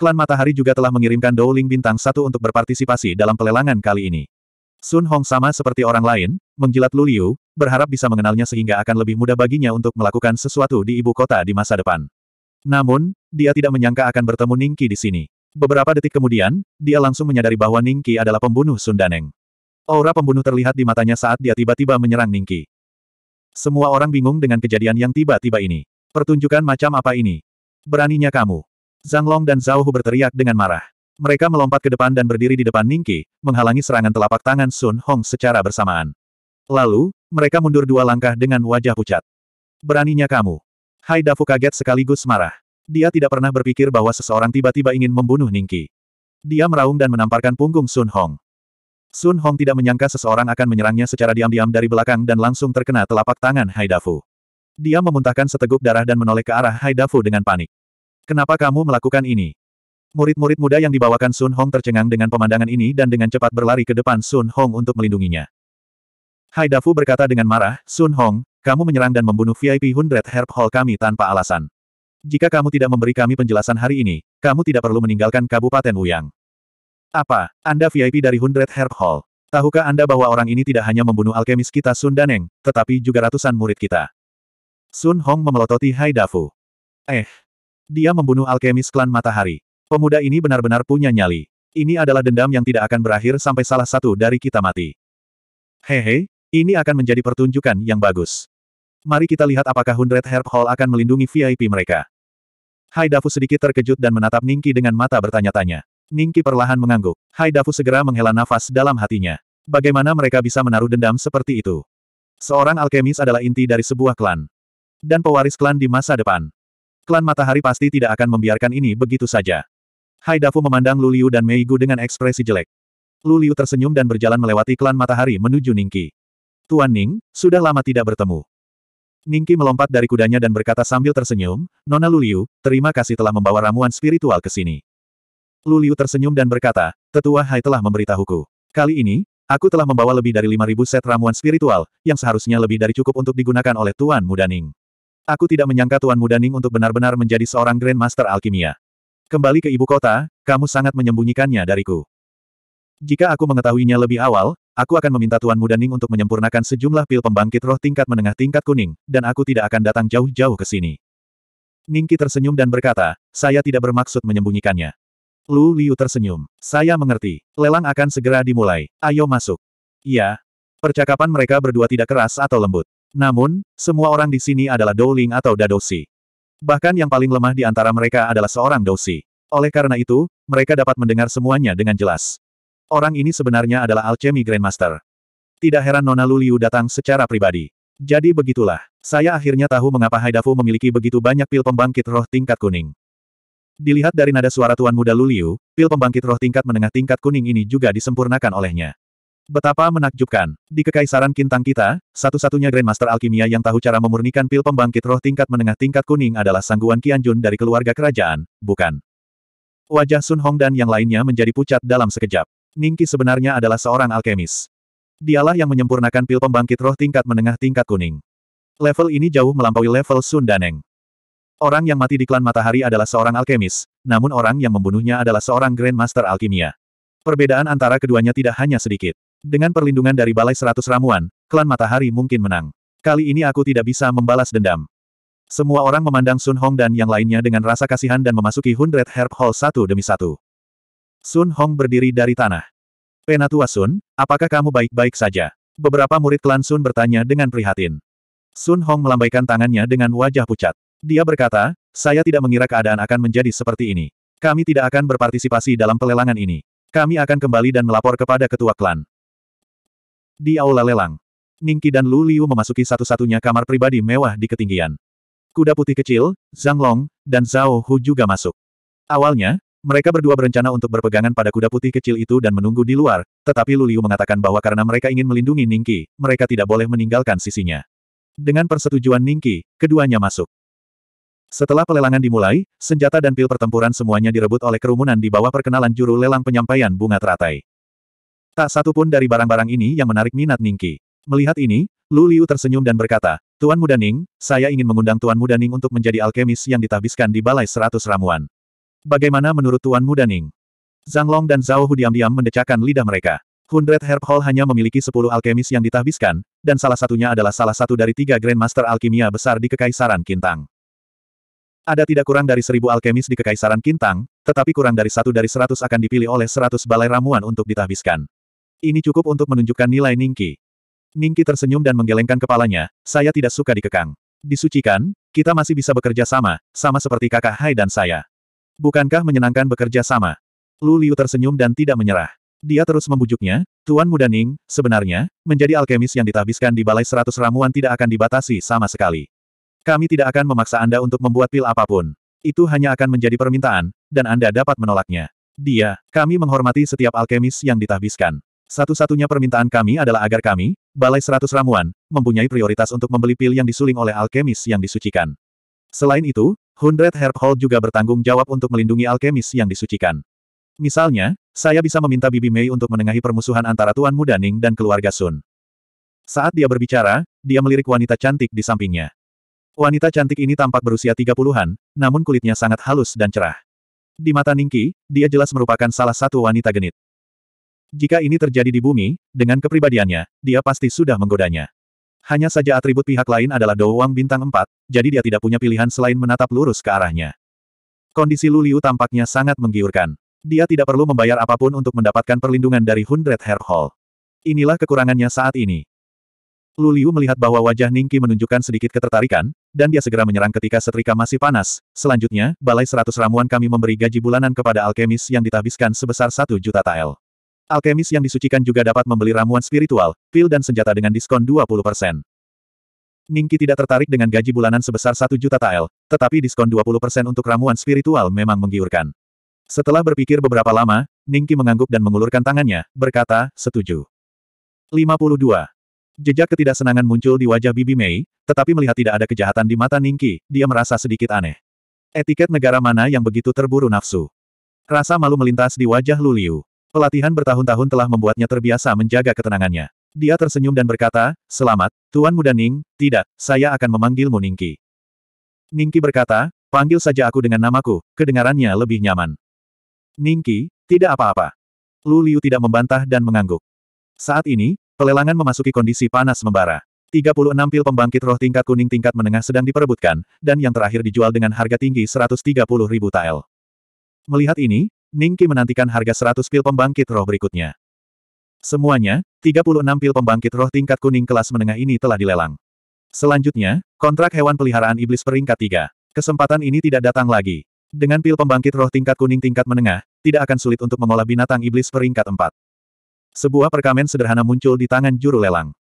Klan Matahari juga telah mengirimkan Dowling Bintang Satu untuk berpartisipasi dalam pelelangan kali ini. Sun Hong sama seperti orang lain, menjilat Lu Liu, berharap bisa mengenalnya sehingga akan lebih mudah baginya untuk melakukan sesuatu di ibu kota di masa depan. Namun, dia tidak menyangka akan bertemu Ningki di sini. Beberapa detik kemudian, dia langsung menyadari bahwa Ningki adalah pembunuh Sundaneng. Aura pembunuh terlihat di matanya saat dia tiba-tiba menyerang Ningki. Semua orang bingung dengan kejadian yang tiba-tiba ini. Pertunjukan macam apa ini? Beraninya kamu. Zhang Long dan Zhao Hu berteriak dengan marah. Mereka melompat ke depan dan berdiri di depan Ningqi, menghalangi serangan telapak tangan Sun Hong secara bersamaan. Lalu, mereka mundur dua langkah dengan wajah pucat. Beraninya kamu. Hai Dafu kaget sekaligus marah. Dia tidak pernah berpikir bahwa seseorang tiba-tiba ingin membunuh Ningqi. Dia meraung dan menamparkan punggung Sun Hong. Sun Hong tidak menyangka seseorang akan menyerangnya secara diam-diam dari belakang dan langsung terkena telapak tangan Hai Dafu. Dia memuntahkan seteguk darah dan menoleh ke arah Hai Dafu dengan panik. Kenapa kamu melakukan ini? Murid-murid muda yang dibawakan Sun Hong tercengang dengan pemandangan ini dan dengan cepat berlari ke depan Sun Hong untuk melindunginya. Hai Dafu berkata dengan marah, Sun Hong, kamu menyerang dan membunuh VIP Hundred Herb Hall kami tanpa alasan. Jika kamu tidak memberi kami penjelasan hari ini, kamu tidak perlu meninggalkan Kabupaten Wuyang. Apa, Anda VIP dari Hundred Herb Hall? Tahukah Anda bahwa orang ini tidak hanya membunuh alkemis kita Sun Daneng, tetapi juga ratusan murid kita? Sun Hong memelototi Hai Dafu. Eh, dia membunuh alkemis klan matahari. Pemuda ini benar-benar punya nyali. Ini adalah dendam yang tidak akan berakhir sampai salah satu dari kita mati. Hehe, ini akan menjadi pertunjukan yang bagus. Mari kita lihat apakah Hundred Herb Hall akan melindungi VIP mereka. Hai Dafu sedikit terkejut dan menatap Ningki dengan mata bertanya-tanya. Ningki perlahan mengangguk. Hai Dafu segera menghela nafas dalam hatinya. Bagaimana mereka bisa menaruh dendam seperti itu? Seorang alkemis adalah inti dari sebuah klan. Dan pewaris klan di masa depan. Klan Matahari pasti tidak akan membiarkan ini begitu saja. Hai Dafu memandang Luliu dan Meigu dengan ekspresi jelek. Luliu tersenyum dan berjalan melewati klan matahari menuju Ningki. Tuan Ning, sudah lama tidak bertemu. Ningki melompat dari kudanya dan berkata sambil tersenyum, Nona Luliu, terima kasih telah membawa ramuan spiritual ke sini. Luliu tersenyum dan berkata, Tetua Hai telah memberitahuku. Kali ini, aku telah membawa lebih dari 5.000 set ramuan spiritual, yang seharusnya lebih dari cukup untuk digunakan oleh Tuan Muda Ning. Aku tidak menyangka Tuan Muda Ning untuk benar-benar menjadi seorang Grand Master Alkimia. Kembali ke ibu kota, kamu sangat menyembunyikannya dariku. Jika aku mengetahuinya lebih awal, aku akan meminta Tuan Muda Ning untuk menyempurnakan sejumlah pil pembangkit roh tingkat menengah tingkat kuning, dan aku tidak akan datang jauh-jauh ke sini. Ningki tersenyum dan berkata, saya tidak bermaksud menyembunyikannya. Lu Liu tersenyum. Saya mengerti. Lelang akan segera dimulai. Ayo masuk. Iya. Percakapan mereka berdua tidak keras atau lembut. Namun, semua orang di sini adalah Douling atau Dadosi. Bahkan yang paling lemah di antara mereka adalah seorang Dousi. Oleh karena itu, mereka dapat mendengar semuanya dengan jelas. Orang ini sebenarnya adalah Alchemy Grandmaster. Tidak heran Nona Luliu datang secara pribadi. Jadi begitulah, saya akhirnya tahu mengapa Haidafu memiliki begitu banyak pil pembangkit roh tingkat kuning. Dilihat dari nada suara Tuan Muda Luliu, pil pembangkit roh tingkat menengah tingkat kuning ini juga disempurnakan olehnya. Betapa menakjubkan. Di Kekaisaran Kintang kita, satu-satunya Grandmaster Alkimia yang tahu cara memurnikan pil pembangkit roh tingkat menengah tingkat kuning adalah Sangguan Kianjun dari keluarga kerajaan, bukan? Wajah Sun Hong dan yang lainnya menjadi pucat dalam sekejap. Ningki sebenarnya adalah seorang alkemis. Dialah yang menyempurnakan pil pembangkit roh tingkat menengah tingkat kuning. Level ini jauh melampaui level Sun Daneng. Orang yang mati di klan matahari adalah seorang alkemis, namun orang yang membunuhnya adalah seorang Grandmaster Alkimia. Perbedaan antara keduanya tidak hanya sedikit. Dengan perlindungan dari Balai Seratus Ramuan, klan Matahari mungkin menang. Kali ini aku tidak bisa membalas dendam. Semua orang memandang Sun Hong dan yang lainnya dengan rasa kasihan dan memasuki Hundred Herb Hall satu demi satu. Sun Hong berdiri dari tanah. Penatua Sun, apakah kamu baik-baik saja? Beberapa murid klan Sun bertanya dengan prihatin. Sun Hong melambaikan tangannya dengan wajah pucat. Dia berkata, saya tidak mengira keadaan akan menjadi seperti ini. Kami tidak akan berpartisipasi dalam pelelangan ini. Kami akan kembali dan melapor kepada ketua klan. Di aula lelang, Ningki dan Lu Liu memasuki satu-satunya kamar pribadi mewah di ketinggian. Kuda putih kecil, Zhang Long, dan Zhao Hu juga masuk. Awalnya, mereka berdua berencana untuk berpegangan pada kuda putih kecil itu dan menunggu di luar, tetapi Lu Liu mengatakan bahwa karena mereka ingin melindungi Ningki, mereka tidak boleh meninggalkan sisinya. Dengan persetujuan Ningki, keduanya masuk. Setelah pelelangan dimulai, senjata dan pil pertempuran semuanya direbut oleh kerumunan di bawah perkenalan juru lelang penyampaian bunga teratai. Tak satu pun dari barang-barang ini yang menarik minat Ningki. Melihat ini, Lu Liu tersenyum dan berkata, Tuan Muda Ning, saya ingin mengundang Tuan Muda Ning untuk menjadi alkemis yang ditabiskan di Balai Seratus Ramuan. Bagaimana menurut Tuan Muda Ning? Zhang Long dan Zhao Hu diam-diam mendecakkan lidah mereka. Hundred Herb Hall hanya memiliki sepuluh alkemis yang ditahbiskan, dan salah satunya adalah salah satu dari tiga Grandmaster Alkimia besar di Kekaisaran Kintang. Ada tidak kurang dari seribu alkemis di Kekaisaran Kintang, tetapi kurang dari satu dari seratus akan dipilih oleh seratus balai ramuan untuk ditahbiskan. Ini cukup untuk menunjukkan nilai Ningki. Ningki tersenyum dan menggelengkan kepalanya, saya tidak suka dikekang. Disucikan, kita masih bisa bekerja sama, sama seperti kakak Hai dan saya. Bukankah menyenangkan bekerja sama? Lu Liu tersenyum dan tidak menyerah. Dia terus membujuknya, Tuan Muda Ning, sebenarnya, menjadi alkemis yang ditahbiskan di Balai Seratus Ramuan tidak akan dibatasi sama sekali. Kami tidak akan memaksa Anda untuk membuat pil apapun. Itu hanya akan menjadi permintaan, dan Anda dapat menolaknya. Dia, kami menghormati setiap alkemis yang ditahbiskan. Satu-satunya permintaan kami adalah agar kami, Balai Seratus Ramuan, mempunyai prioritas untuk membeli pil yang disuling oleh alkemis yang disucikan. Selain itu, Hundred Herb Hall juga bertanggung jawab untuk melindungi alkemis yang disucikan. Misalnya, saya bisa meminta Bibi Mei untuk menengahi permusuhan antara Tuan Muda Ning dan keluarga Sun. Saat dia berbicara, dia melirik wanita cantik di sampingnya. Wanita cantik ini tampak berusia 30-an, namun kulitnya sangat halus dan cerah. Di mata Ningki, dia jelas merupakan salah satu wanita genit. Jika ini terjadi di bumi, dengan kepribadiannya, dia pasti sudah menggodanya. Hanya saja atribut pihak lain adalah doang bintang 4, jadi dia tidak punya pilihan selain menatap lurus ke arahnya. Kondisi Luliu tampaknya sangat menggiurkan. Dia tidak perlu membayar apapun untuk mendapatkan perlindungan dari Hundred Hair Hall. Inilah kekurangannya saat ini. Luliu melihat bahwa wajah Ningki menunjukkan sedikit ketertarikan, dan dia segera menyerang ketika setrika masih panas. Selanjutnya, Balai Seratus Ramuan kami memberi gaji bulanan kepada alkemis yang ditabiskan sebesar satu juta tael. Alkemis yang disucikan juga dapat membeli ramuan spiritual, pil dan senjata dengan diskon 20%. Ningki tidak tertarik dengan gaji bulanan sebesar 1 juta tael, tetapi diskon 20% untuk ramuan spiritual memang menggiurkan. Setelah berpikir beberapa lama, Ningki mengangguk dan mengulurkan tangannya, berkata, setuju. 52. Jejak ketidaksenangan muncul di wajah Bibi Mei, tetapi melihat tidak ada kejahatan di mata Ningki, dia merasa sedikit aneh. Etiket negara mana yang begitu terburu nafsu? Rasa malu melintas di wajah Luliu. Pelatihan bertahun-tahun telah membuatnya terbiasa menjaga ketenangannya. Dia tersenyum dan berkata, Selamat, Tuan Muda Ning, tidak, saya akan memanggilmu Ningki. Ningki berkata, panggil saja aku dengan namaku, kedengarannya lebih nyaman. Ningki, tidak apa-apa. Lu Liu tidak membantah dan mengangguk. Saat ini, pelelangan memasuki kondisi panas membara. 36 pil pembangkit roh tingkat kuning tingkat menengah sedang diperebutkan, dan yang terakhir dijual dengan harga tinggi 130 ribu tael. Melihat ini, Ningki menantikan harga 100 pil pembangkit roh berikutnya. Semuanya, 36 pil pembangkit roh tingkat kuning kelas menengah ini telah dilelang. Selanjutnya, kontrak hewan peliharaan iblis peringkat 3. Kesempatan ini tidak datang lagi. Dengan pil pembangkit roh tingkat kuning tingkat menengah, tidak akan sulit untuk mengolah binatang iblis peringkat 4. Sebuah perkamen sederhana muncul di tangan juru lelang.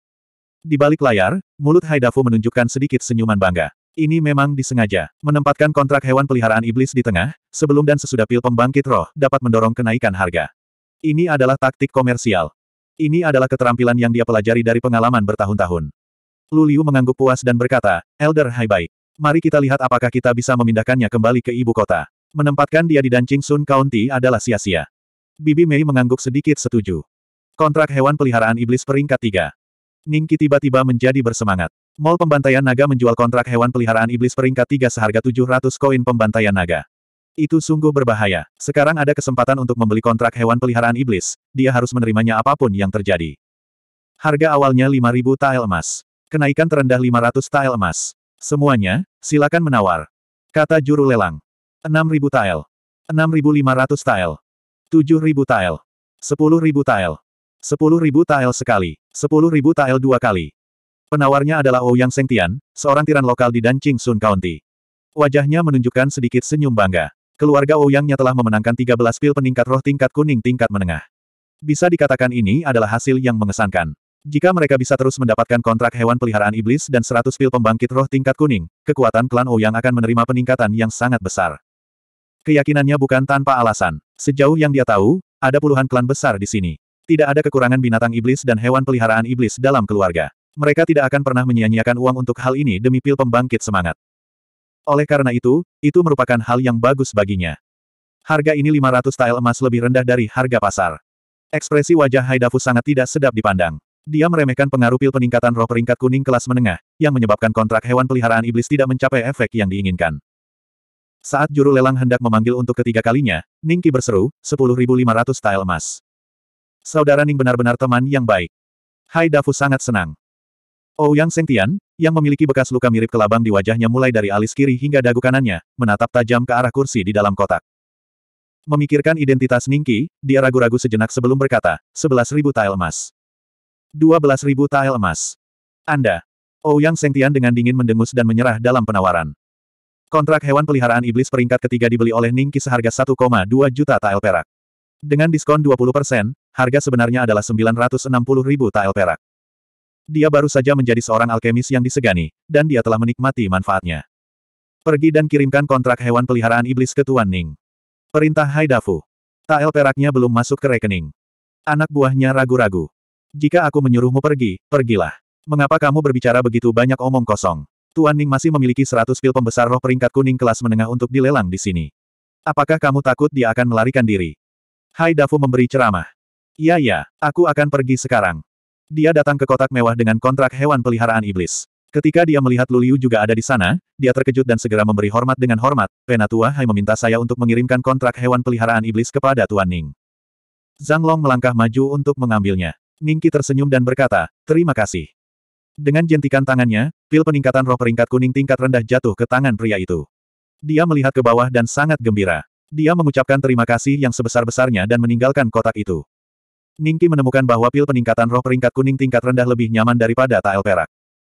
Di balik layar, mulut Haidafu menunjukkan sedikit senyuman bangga. Ini memang disengaja. Menempatkan kontrak hewan peliharaan iblis di tengah, sebelum dan sesudah pil pembangkit roh, dapat mendorong kenaikan harga. Ini adalah taktik komersial. Ini adalah keterampilan yang dia pelajari dari pengalaman bertahun-tahun. Luliu mengangguk puas dan berkata, Elder Hai baik. Mari kita lihat apakah kita bisa memindahkannya kembali ke ibu kota. Menempatkan dia di Dancing Sun County adalah sia-sia. Bibi Mei mengangguk sedikit setuju. Kontrak hewan peliharaan iblis peringkat 3. Ningki tiba-tiba menjadi bersemangat. Mall Pembantaian Naga menjual kontrak hewan peliharaan iblis peringkat 3 seharga 700 koin pembantaian naga. Itu sungguh berbahaya. Sekarang ada kesempatan untuk membeli kontrak hewan peliharaan iblis, dia harus menerimanya apapun yang terjadi. Harga awalnya 5.000 tael emas. Kenaikan terendah 500 tael emas. Semuanya, silakan menawar. Kata juru lelang. 6.000 tael. 6.500 tael. 7.000 tael. 10.000 tael. 10.000 tael sekali. 10.000 tael dua kali. Penawarnya adalah Ouyang Sengtian, seorang tiran lokal di Danqing Sun County. Wajahnya menunjukkan sedikit senyum bangga. Keluarga Ouyangnya telah memenangkan 13 pil peningkat roh tingkat kuning tingkat menengah. Bisa dikatakan ini adalah hasil yang mengesankan. Jika mereka bisa terus mendapatkan kontrak hewan peliharaan iblis dan 100 pil pembangkit roh tingkat kuning, kekuatan klan Ouyang akan menerima peningkatan yang sangat besar. Keyakinannya bukan tanpa alasan. Sejauh yang dia tahu, ada puluhan klan besar di sini. Tidak ada kekurangan binatang iblis dan hewan peliharaan iblis dalam keluarga. Mereka tidak akan pernah menyia-nyiakan uang untuk hal ini demi pil pembangkit semangat. Oleh karena itu, itu merupakan hal yang bagus baginya. Harga ini 500 tael emas lebih rendah dari harga pasar. Ekspresi wajah Haidafu sangat tidak sedap dipandang. Dia meremehkan pengaruh pil peningkatan roh peringkat kuning kelas menengah, yang menyebabkan kontrak hewan peliharaan iblis tidak mencapai efek yang diinginkan. Saat juru lelang hendak memanggil untuk ketiga kalinya, Ningki berseru, 10.500 tael emas. Saudara Ning benar-benar teman yang baik. Hai sangat senang. Ouyang oh, Sengtian, yang memiliki bekas luka mirip kelabang di wajahnya mulai dari alis kiri hingga dagu kanannya, menatap tajam ke arah kursi di dalam kotak. Memikirkan identitas Ningki, dia ragu-ragu sejenak sebelum berkata, 11.000 tael emas. 12.000 tael emas. Anda. Ouyang oh, Sengtian dengan dingin mendengus dan menyerah dalam penawaran. Kontrak hewan peliharaan iblis peringkat ketiga dibeli oleh Ningki seharga 1,2 juta tael perak. Dengan diskon 20%, harga sebenarnya adalah ribu tael perak. Dia baru saja menjadi seorang alkemis yang disegani, dan dia telah menikmati manfaatnya. Pergi dan kirimkan kontrak hewan peliharaan iblis ke Tuan Ning. Perintah Haidafu. Tael peraknya belum masuk ke rekening. Anak buahnya ragu-ragu. Jika aku menyuruhmu pergi, pergilah. Mengapa kamu berbicara begitu banyak omong kosong? Tuan Ning masih memiliki 100 pil pembesar roh peringkat kuning kelas menengah untuk dilelang di sini. Apakah kamu takut dia akan melarikan diri? Hai Dafu memberi ceramah. Iya ya, aku akan pergi sekarang. Dia datang ke kotak mewah dengan kontrak hewan peliharaan iblis. Ketika dia melihat Luliu juga ada di sana, dia terkejut dan segera memberi hormat dengan hormat. Penatua Hai meminta saya untuk mengirimkan kontrak hewan peliharaan iblis kepada Tuan Ning. Zhang Long melangkah maju untuk mengambilnya. Ningki tersenyum dan berkata, terima kasih. Dengan jentikan tangannya, pil peningkatan roh peringkat kuning tingkat rendah jatuh ke tangan pria itu. Dia melihat ke bawah dan sangat gembira. Dia mengucapkan terima kasih yang sebesar-besarnya dan meninggalkan kotak itu. Ningki menemukan bahwa pil peningkatan roh peringkat kuning tingkat rendah lebih nyaman daripada tael perak.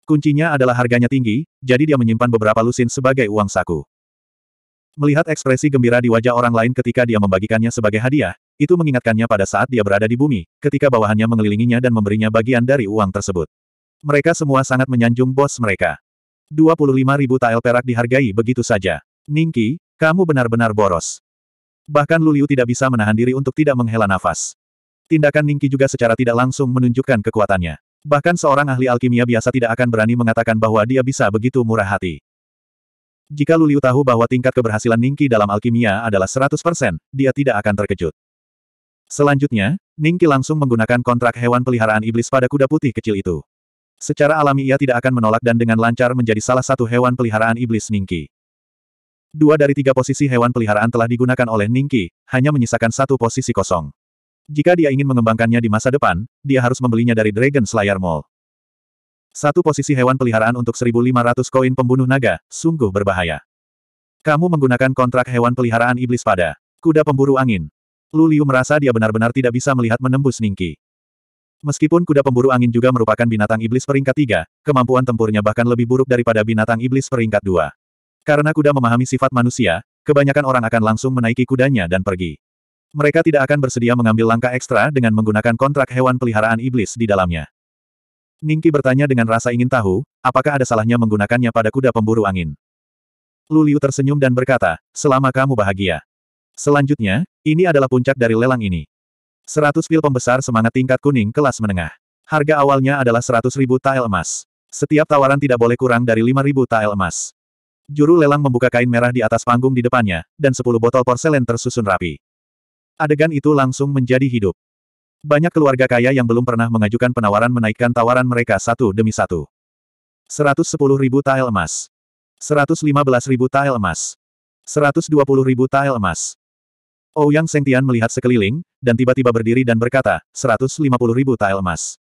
Kuncinya adalah harganya tinggi, jadi dia menyimpan beberapa lusin sebagai uang saku. Melihat ekspresi gembira di wajah orang lain ketika dia membagikannya sebagai hadiah, itu mengingatkannya pada saat dia berada di bumi, ketika bawahannya mengelilinginya dan memberinya bagian dari uang tersebut. Mereka semua sangat menyanjung bos mereka. 25 ribu tael perak dihargai begitu saja. Ningki, kamu benar-benar boros. Bahkan Luliu tidak bisa menahan diri untuk tidak menghela nafas. Tindakan Ningki juga secara tidak langsung menunjukkan kekuatannya. Bahkan seorang ahli alkimia biasa tidak akan berani mengatakan bahwa dia bisa begitu murah hati. Jika Luliu tahu bahwa tingkat keberhasilan Ningki dalam alkimia adalah 100%, dia tidak akan terkejut. Selanjutnya, Ningki langsung menggunakan kontrak hewan peliharaan iblis pada kuda putih kecil itu. Secara alami ia tidak akan menolak dan dengan lancar menjadi salah satu hewan peliharaan iblis Ningki. Dua dari tiga posisi hewan peliharaan telah digunakan oleh Ningki, hanya menyisakan satu posisi kosong. Jika dia ingin mengembangkannya di masa depan, dia harus membelinya dari Dragon Slayer Mall. Satu posisi hewan peliharaan untuk 1.500 koin pembunuh naga, sungguh berbahaya. Kamu menggunakan kontrak hewan peliharaan iblis pada kuda pemburu angin. Lu Liu merasa dia benar-benar tidak bisa melihat menembus Ningki. Meskipun kuda pemburu angin juga merupakan binatang iblis peringkat tiga, kemampuan tempurnya bahkan lebih buruk daripada binatang iblis peringkat dua. Karena kuda memahami sifat manusia, kebanyakan orang akan langsung menaiki kudanya dan pergi. Mereka tidak akan bersedia mengambil langkah ekstra dengan menggunakan kontrak hewan peliharaan iblis di dalamnya. Ningki bertanya dengan rasa ingin tahu, apakah ada salahnya menggunakannya pada kuda pemburu angin. Luliu tersenyum dan berkata, selama kamu bahagia. Selanjutnya, ini adalah puncak dari lelang ini. 100 pil pembesar semangat tingkat kuning kelas menengah. Harga awalnya adalah ribu tael emas. Setiap tawaran tidak boleh kurang dari ribu tael emas. Juru lelang membuka kain merah di atas panggung di depannya, dan 10 botol porselen tersusun rapi adegan itu langsung menjadi hidup. Banyak keluarga kaya yang belum pernah mengajukan penawaran menaikkan tawaran mereka satu demi satu. 110 ribu tael emas. 115 ribu tael emas. 120 ribu tael emas. Ouyang oh Sengtian melihat sekeliling, dan tiba-tiba berdiri dan berkata, 150 ribu tael emas.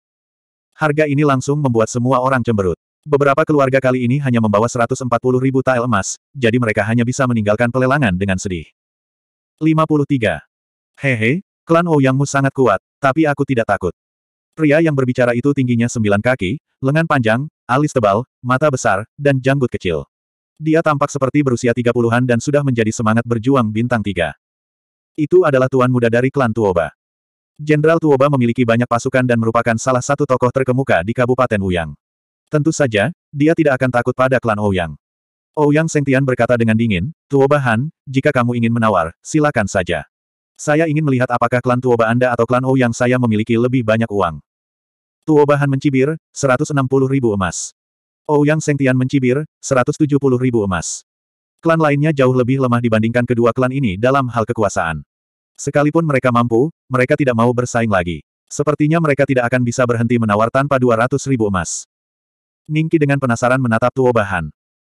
Harga ini langsung membuat semua orang cemberut. Beberapa keluarga kali ini hanya membawa 140 ribu tael emas, jadi mereka hanya bisa meninggalkan pelelangan dengan sedih. 53. Hehe, klan Ouyangmu oh sangat kuat, tapi aku tidak takut. Pria yang berbicara itu tingginya sembilan kaki, lengan panjang, alis tebal, mata besar, dan janggut kecil. Dia tampak seperti berusia tiga puluhan dan sudah menjadi semangat berjuang bintang tiga. Itu adalah tuan muda dari klan Tuoba. Jenderal Tuoba memiliki banyak pasukan dan merupakan salah satu tokoh terkemuka di Kabupaten Ouyang. Tentu saja, dia tidak akan takut pada klan Ouyang. Oh Ouyang oh Sengtian berkata dengan dingin, Tuoba Han, jika kamu ingin menawar, silakan saja. Saya ingin melihat apakah klan Tuoba Anda atau klan O yang saya memiliki lebih banyak uang. Tuoba Han mencibir, 160 ribu emas. Ou Yang Sengtian mencibir, 170 ribu emas. Klan lainnya jauh lebih lemah dibandingkan kedua klan ini dalam hal kekuasaan. Sekalipun mereka mampu, mereka tidak mau bersaing lagi. Sepertinya mereka tidak akan bisa berhenti menawar tanpa 200 ribu emas. Ningki dengan penasaran menatap Tuoba Han.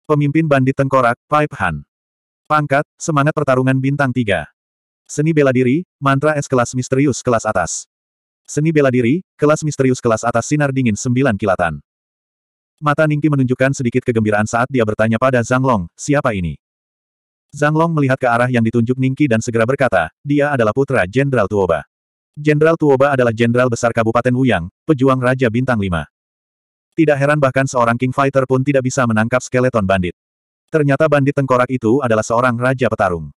Pemimpin bandit tengkorak, Pipe Han. Pangkat, semangat pertarungan bintang 3. Seni bela diri, mantra es kelas misterius kelas atas. Seni bela diri, kelas misterius kelas atas sinar dingin sembilan kilatan. Mata Ningki menunjukkan sedikit kegembiraan saat dia bertanya pada Zhang Long, siapa ini? Zhang Long melihat ke arah yang ditunjuk Ningki dan segera berkata, dia adalah putra Jenderal Tuoba. Jenderal Tuoba adalah jenderal besar Kabupaten Wuyang, pejuang Raja Bintang Lima. Tidak heran bahkan seorang King Fighter pun tidak bisa menangkap skeleton bandit. Ternyata bandit tengkorak itu adalah seorang Raja Petarung.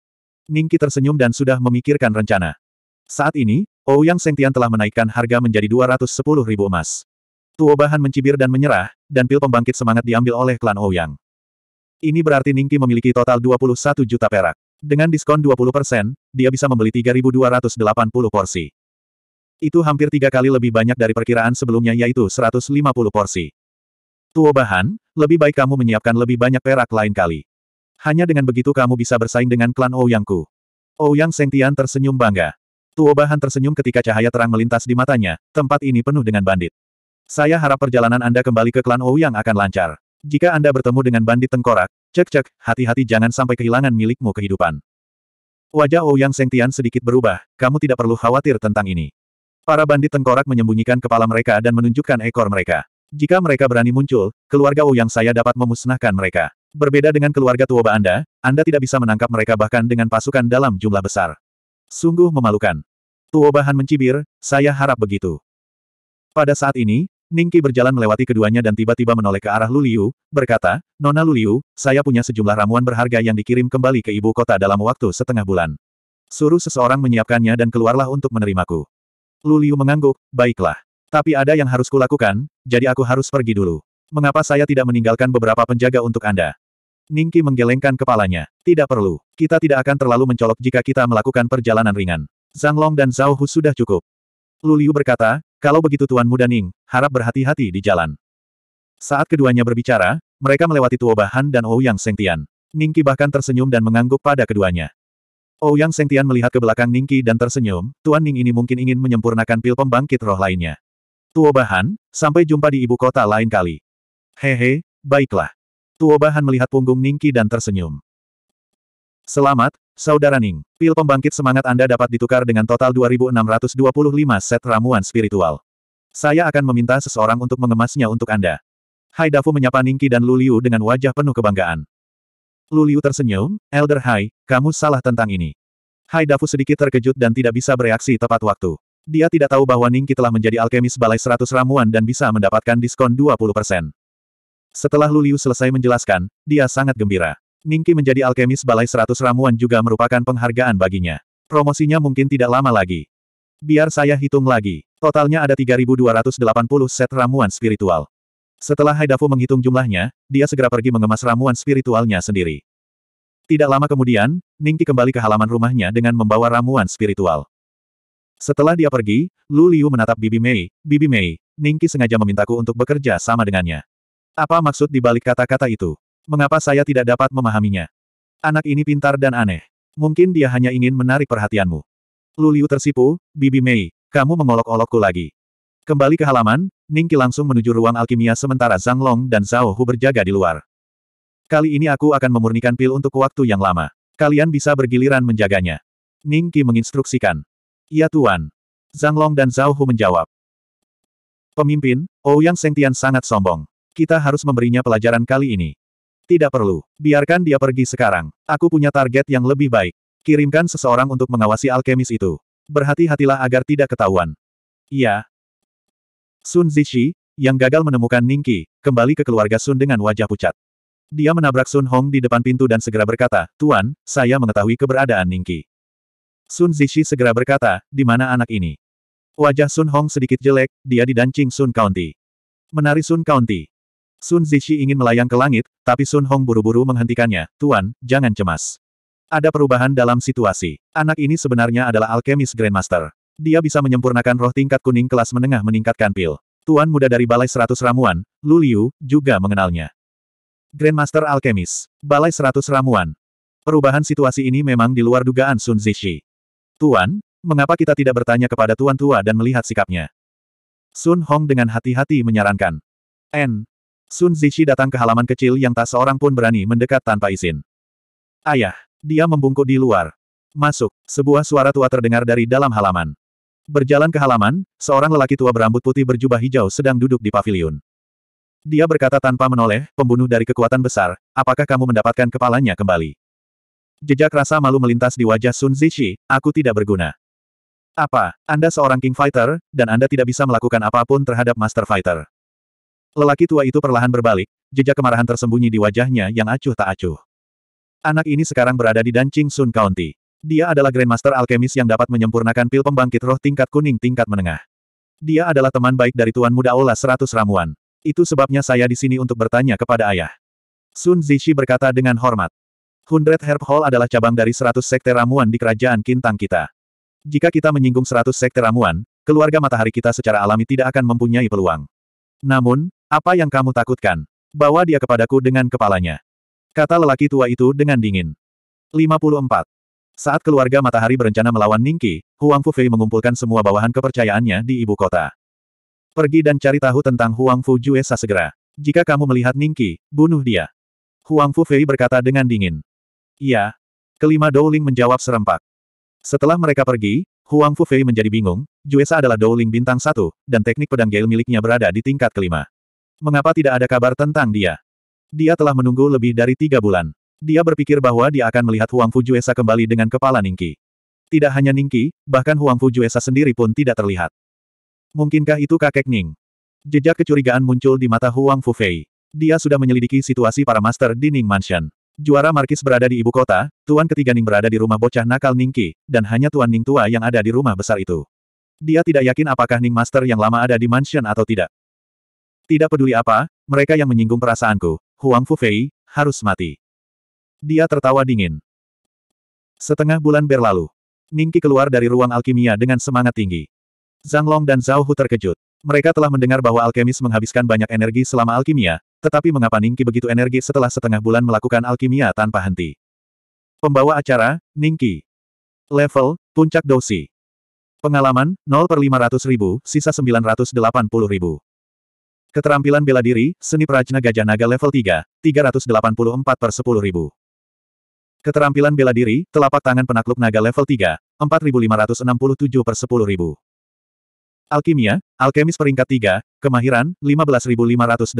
Ningki tersenyum dan sudah memikirkan rencana. Saat ini, Ouyang Sengtian telah menaikkan harga menjadi 210 ribu emas. Tuo Bahan mencibir dan menyerah, dan pil pembangkit semangat diambil oleh klan Ouyang. Ini berarti Ningki memiliki total 21 juta perak. Dengan diskon 20%, dia bisa membeli 3.280 porsi. Itu hampir tiga kali lebih banyak dari perkiraan sebelumnya yaitu 150 porsi. Tuo Bahan, lebih baik kamu menyiapkan lebih banyak perak lain kali. Hanya dengan begitu kamu bisa bersaing dengan klan Ouyangku. Oh Ouyang oh Sengtian tersenyum bangga. Tuobahan tersenyum ketika cahaya terang melintas di matanya, tempat ini penuh dengan bandit. Saya harap perjalanan Anda kembali ke klan Ouyang oh akan lancar. Jika Anda bertemu dengan bandit tengkorak, cek-cek, hati-hati jangan sampai kehilangan milikmu kehidupan. Wajah Ouyang Sengtian sedikit berubah, kamu tidak perlu khawatir tentang ini. Para bandit tengkorak menyembunyikan kepala mereka dan menunjukkan ekor mereka. Jika mereka berani muncul, keluarga Ouyang saya dapat memusnahkan mereka. Berbeda dengan keluarga Tuoba Anda, Anda tidak bisa menangkap mereka bahkan dengan pasukan dalam jumlah besar. Sungguh memalukan. Tuoba Han mencibir, saya harap begitu. Pada saat ini, Ningki berjalan melewati keduanya dan tiba-tiba menoleh ke arah Luliu, berkata, Nona Luliu, saya punya sejumlah ramuan berharga yang dikirim kembali ke ibu kota dalam waktu setengah bulan. Suruh seseorang menyiapkannya dan keluarlah untuk menerimaku. Luliu mengangguk, baiklah. Tapi ada yang harus kulakukan, jadi aku harus pergi dulu. Mengapa saya tidak meninggalkan beberapa penjaga untuk Anda? Ningki menggelengkan kepalanya. Tidak perlu. Kita tidak akan terlalu mencolok jika kita melakukan perjalanan ringan. Zhang Long dan Zhao Hu sudah cukup. Luliu berkata, kalau begitu Tuan Muda Ning, harap berhati-hati di jalan. Saat keduanya berbicara, mereka melewati Tuo Bahan dan Ouyang Sengtian. Ningki bahkan tersenyum dan mengangguk pada keduanya. Ouyang Sengtian melihat ke belakang Ningki dan tersenyum, Tuan Ning ini mungkin ingin menyempurnakan pil pembangkit roh lainnya. Tuo Bahan, sampai jumpa di ibu kota lain kali. Hehe, baiklah. Tuobahan melihat punggung Ningki dan tersenyum. Selamat, Saudara Ning. Pil pembangkit semangat Anda dapat ditukar dengan total 2625 set ramuan spiritual. Saya akan meminta seseorang untuk mengemasnya untuk Anda. Hai Dafu menyapa Ningki dan Luliu dengan wajah penuh kebanggaan. Luliu tersenyum, Elder Hai, kamu salah tentang ini. Hai Dafu sedikit terkejut dan tidak bisa bereaksi tepat waktu. Dia tidak tahu bahwa Ningki telah menjadi alkemis balai 100 ramuan dan bisa mendapatkan diskon 20%. Setelah Luliu selesai menjelaskan, dia sangat gembira. Ningki menjadi alkemis balai seratus ramuan juga merupakan penghargaan baginya. Promosinya mungkin tidak lama lagi. Biar saya hitung lagi. Totalnya ada 3280 set ramuan spiritual. Setelah Haidafu menghitung jumlahnya, dia segera pergi mengemas ramuan spiritualnya sendiri. Tidak lama kemudian, Ningki kembali ke halaman rumahnya dengan membawa ramuan spiritual. Setelah dia pergi, Lu Liu menatap Bibi Mei, Bibi Mei, Ningki sengaja memintaku untuk bekerja sama dengannya. Apa maksud di balik kata-kata itu? Mengapa saya tidak dapat memahaminya? Anak ini pintar dan aneh. Mungkin dia hanya ingin menarik perhatianmu. Luliu tersipu, Bibi Mei, kamu mengolok-olokku lagi. Kembali ke halaman, Ningki langsung menuju ruang alkimia sementara Zhang Long dan Zhao Hu berjaga di luar. Kali ini aku akan memurnikan pil untuk waktu yang lama. Kalian bisa bergiliran menjaganya. Ningki menginstruksikan. Ya tuan. Zhang Long dan Zhao Hu menjawab. Pemimpin, Ouyang Sengtian sangat sombong. Kita harus memberinya pelajaran kali ini. Tidak perlu. Biarkan dia pergi sekarang. Aku punya target yang lebih baik. Kirimkan seseorang untuk mengawasi alkemis itu. Berhati-hatilah agar tidak ketahuan. Iya. Sun Zishi, yang gagal menemukan Ningqi kembali ke keluarga Sun dengan wajah pucat. Dia menabrak Sun Hong di depan pintu dan segera berkata, Tuan, saya mengetahui keberadaan Ningqi. Sun Zishi segera berkata, di mana anak ini? Wajah Sun Hong sedikit jelek, dia didancing Sun County. Menari Sun County, Sun Zishi ingin melayang ke langit, tapi Sun Hong buru-buru menghentikannya. Tuan, jangan cemas. Ada perubahan dalam situasi. Anak ini sebenarnya adalah alkemis Grandmaster. Dia bisa menyempurnakan roh tingkat kuning kelas menengah meningkatkan pil. Tuan muda dari Balai Seratus Ramuan, Lu Liu, juga mengenalnya. Grandmaster Alkemis, Balai Seratus Ramuan. Perubahan situasi ini memang di luar dugaan Sun Zishi. Tuan, mengapa kita tidak bertanya kepada Tuan Tua dan melihat sikapnya? Sun Hong dengan hati-hati menyarankan. N, Sun Zixi datang ke halaman kecil yang tak seorang pun berani mendekat tanpa izin. Ayah, dia membungkuk di luar. Masuk, sebuah suara tua terdengar dari dalam halaman. Berjalan ke halaman, seorang lelaki tua berambut putih berjubah hijau sedang duduk di paviliun. Dia berkata tanpa menoleh, pembunuh dari kekuatan besar, apakah kamu mendapatkan kepalanya kembali? Jejak rasa malu melintas di wajah Sun Zixi, aku tidak berguna. Apa, Anda seorang King Fighter, dan Anda tidak bisa melakukan apapun terhadap Master Fighter. Lelaki tua itu perlahan berbalik, jejak kemarahan tersembunyi di wajahnya yang acuh tak acuh. Anak ini sekarang berada di Danching Sun County. Dia adalah Grandmaster Alkemis yang dapat menyempurnakan pil pembangkit roh tingkat kuning tingkat menengah. Dia adalah teman baik dari Tuan Muda Ola seratus ramuan. Itu sebabnya saya di sini untuk bertanya kepada ayah. Sun Zishi berkata dengan hormat. Hundred Herb Hall adalah cabang dari seratus sekte ramuan di kerajaan Kintang kita. Jika kita menyinggung seratus sekte ramuan, keluarga matahari kita secara alami tidak akan mempunyai peluang. Namun, apa yang kamu takutkan? Bawa dia kepadaku dengan kepalanya. Kata lelaki tua itu dengan dingin. 54. Saat keluarga matahari berencana melawan Ningki, Huang Fu Fei mengumpulkan semua bawahan kepercayaannya di ibu kota. Pergi dan cari tahu tentang Huang Fu Jue segera. Jika kamu melihat Ningki, bunuh dia. Huang Fu Fei berkata dengan dingin. Iya. Kelima Douling menjawab serempak. Setelah mereka pergi, Huang Fu Fei menjadi bingung, Juesa adalah Douling bintang satu, dan teknik pedang Gale miliknya berada di tingkat kelima. Mengapa tidak ada kabar tentang dia? Dia telah menunggu lebih dari tiga bulan. Dia berpikir bahwa dia akan melihat Huang Fu Fujuesa kembali dengan kepala Ningki. Tidak hanya Ningki, bahkan Huang Fu Fujuesa sendiri pun tidak terlihat. Mungkinkah itu kakek Ning? Jejak kecurigaan muncul di mata Huang Fu Fei. Dia sudah menyelidiki situasi para master di Ning Mansion. Juara Markis berada di ibu kota, Tuan ketiga Ning berada di rumah bocah nakal Ningki, dan hanya Tuan Ning tua yang ada di rumah besar itu. Dia tidak yakin apakah Ning Master yang lama ada di mansion atau tidak. Tidak peduli apa, mereka yang menyinggung perasaanku, Huang Fufei, harus mati. Dia tertawa dingin. Setengah bulan berlalu. Ningki keluar dari ruang alkimia dengan semangat tinggi. Zhang Long dan Zhao Hu terkejut. Mereka telah mendengar bahwa alkemis menghabiskan banyak energi selama alkimia, tetapi mengapa Ningki begitu energi setelah setengah bulan melakukan alkimia tanpa henti? Pembawa acara, Ningki. Level, Puncak dosi. Pengalaman, 0 per 500 ribu, sisa 980 ribu. Keterampilan bela diri, seni prajna gajah naga level 3, 384 per 10 ribu. Keterampilan bela diri, telapak tangan penakluk naga level 3, 4567 per 10 ribu. Alkimia, alkemis peringkat 3, kemahiran, 15580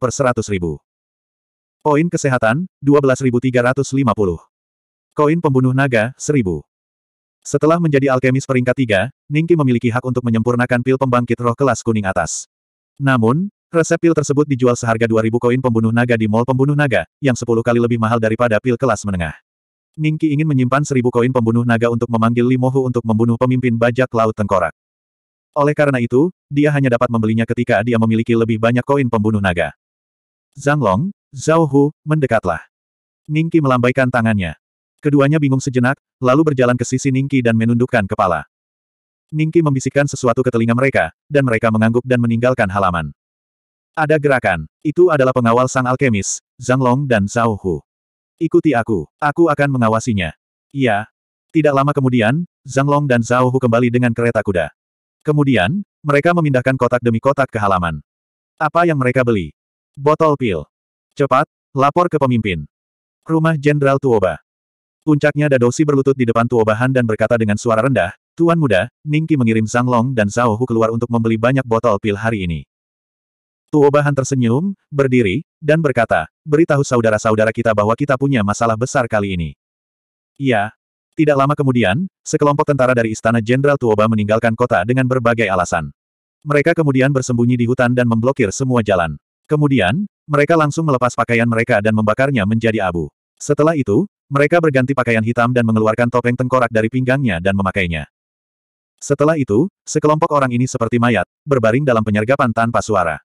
per 100 ribu. Poin kesehatan, 12350. Koin pembunuh naga, 1000. Setelah menjadi alkemis peringkat 3, Ningki memiliki hak untuk menyempurnakan pil pembangkit roh kelas kuning atas. Namun, Resep pil tersebut dijual seharga 2000 koin pembunuh naga di Mall Pembunuh Naga, yang 10 kali lebih mahal daripada pil kelas menengah. Ningki ingin menyimpan 1000 koin pembunuh naga untuk memanggil Limohu untuk membunuh pemimpin bajak laut tengkorak. Oleh karena itu, dia hanya dapat membelinya ketika dia memiliki lebih banyak koin pembunuh naga. Zhang Long, Zhao Hu, mendekatlah. Ningki melambaikan tangannya. Keduanya bingung sejenak, lalu berjalan ke sisi Ningki dan menundukkan kepala. Ningki membisikkan sesuatu ke telinga mereka, dan mereka mengangguk dan meninggalkan halaman. Ada gerakan. Itu adalah pengawal sang alkemis, Zhang Long dan Zhao Hu. Ikuti aku. Aku akan mengawasinya. Iya. Tidak lama kemudian, Zhang Long dan Zhao Hu kembali dengan kereta kuda. Kemudian, mereka memindahkan kotak demi kotak ke halaman. Apa yang mereka beli? Botol pil. Cepat, lapor ke pemimpin. Rumah Jenderal Tuoba. Puncaknya Dadosi berlutut di depan Tuobahan dan berkata dengan suara rendah, Tuan muda, Ningki mengirim Zhang Long dan Zhao Hu keluar untuk membeli banyak botol pil hari ini. Tuobahan tersenyum, berdiri, dan berkata, beritahu saudara-saudara kita bahwa kita punya masalah besar kali ini. Ya, Tidak lama kemudian, sekelompok tentara dari Istana Jenderal Tuoba meninggalkan kota dengan berbagai alasan. Mereka kemudian bersembunyi di hutan dan memblokir semua jalan. Kemudian, mereka langsung melepas pakaian mereka dan membakarnya menjadi abu. Setelah itu, mereka berganti pakaian hitam dan mengeluarkan topeng tengkorak dari pinggangnya dan memakainya. Setelah itu, sekelompok orang ini seperti mayat, berbaring dalam penyergapan tanpa suara.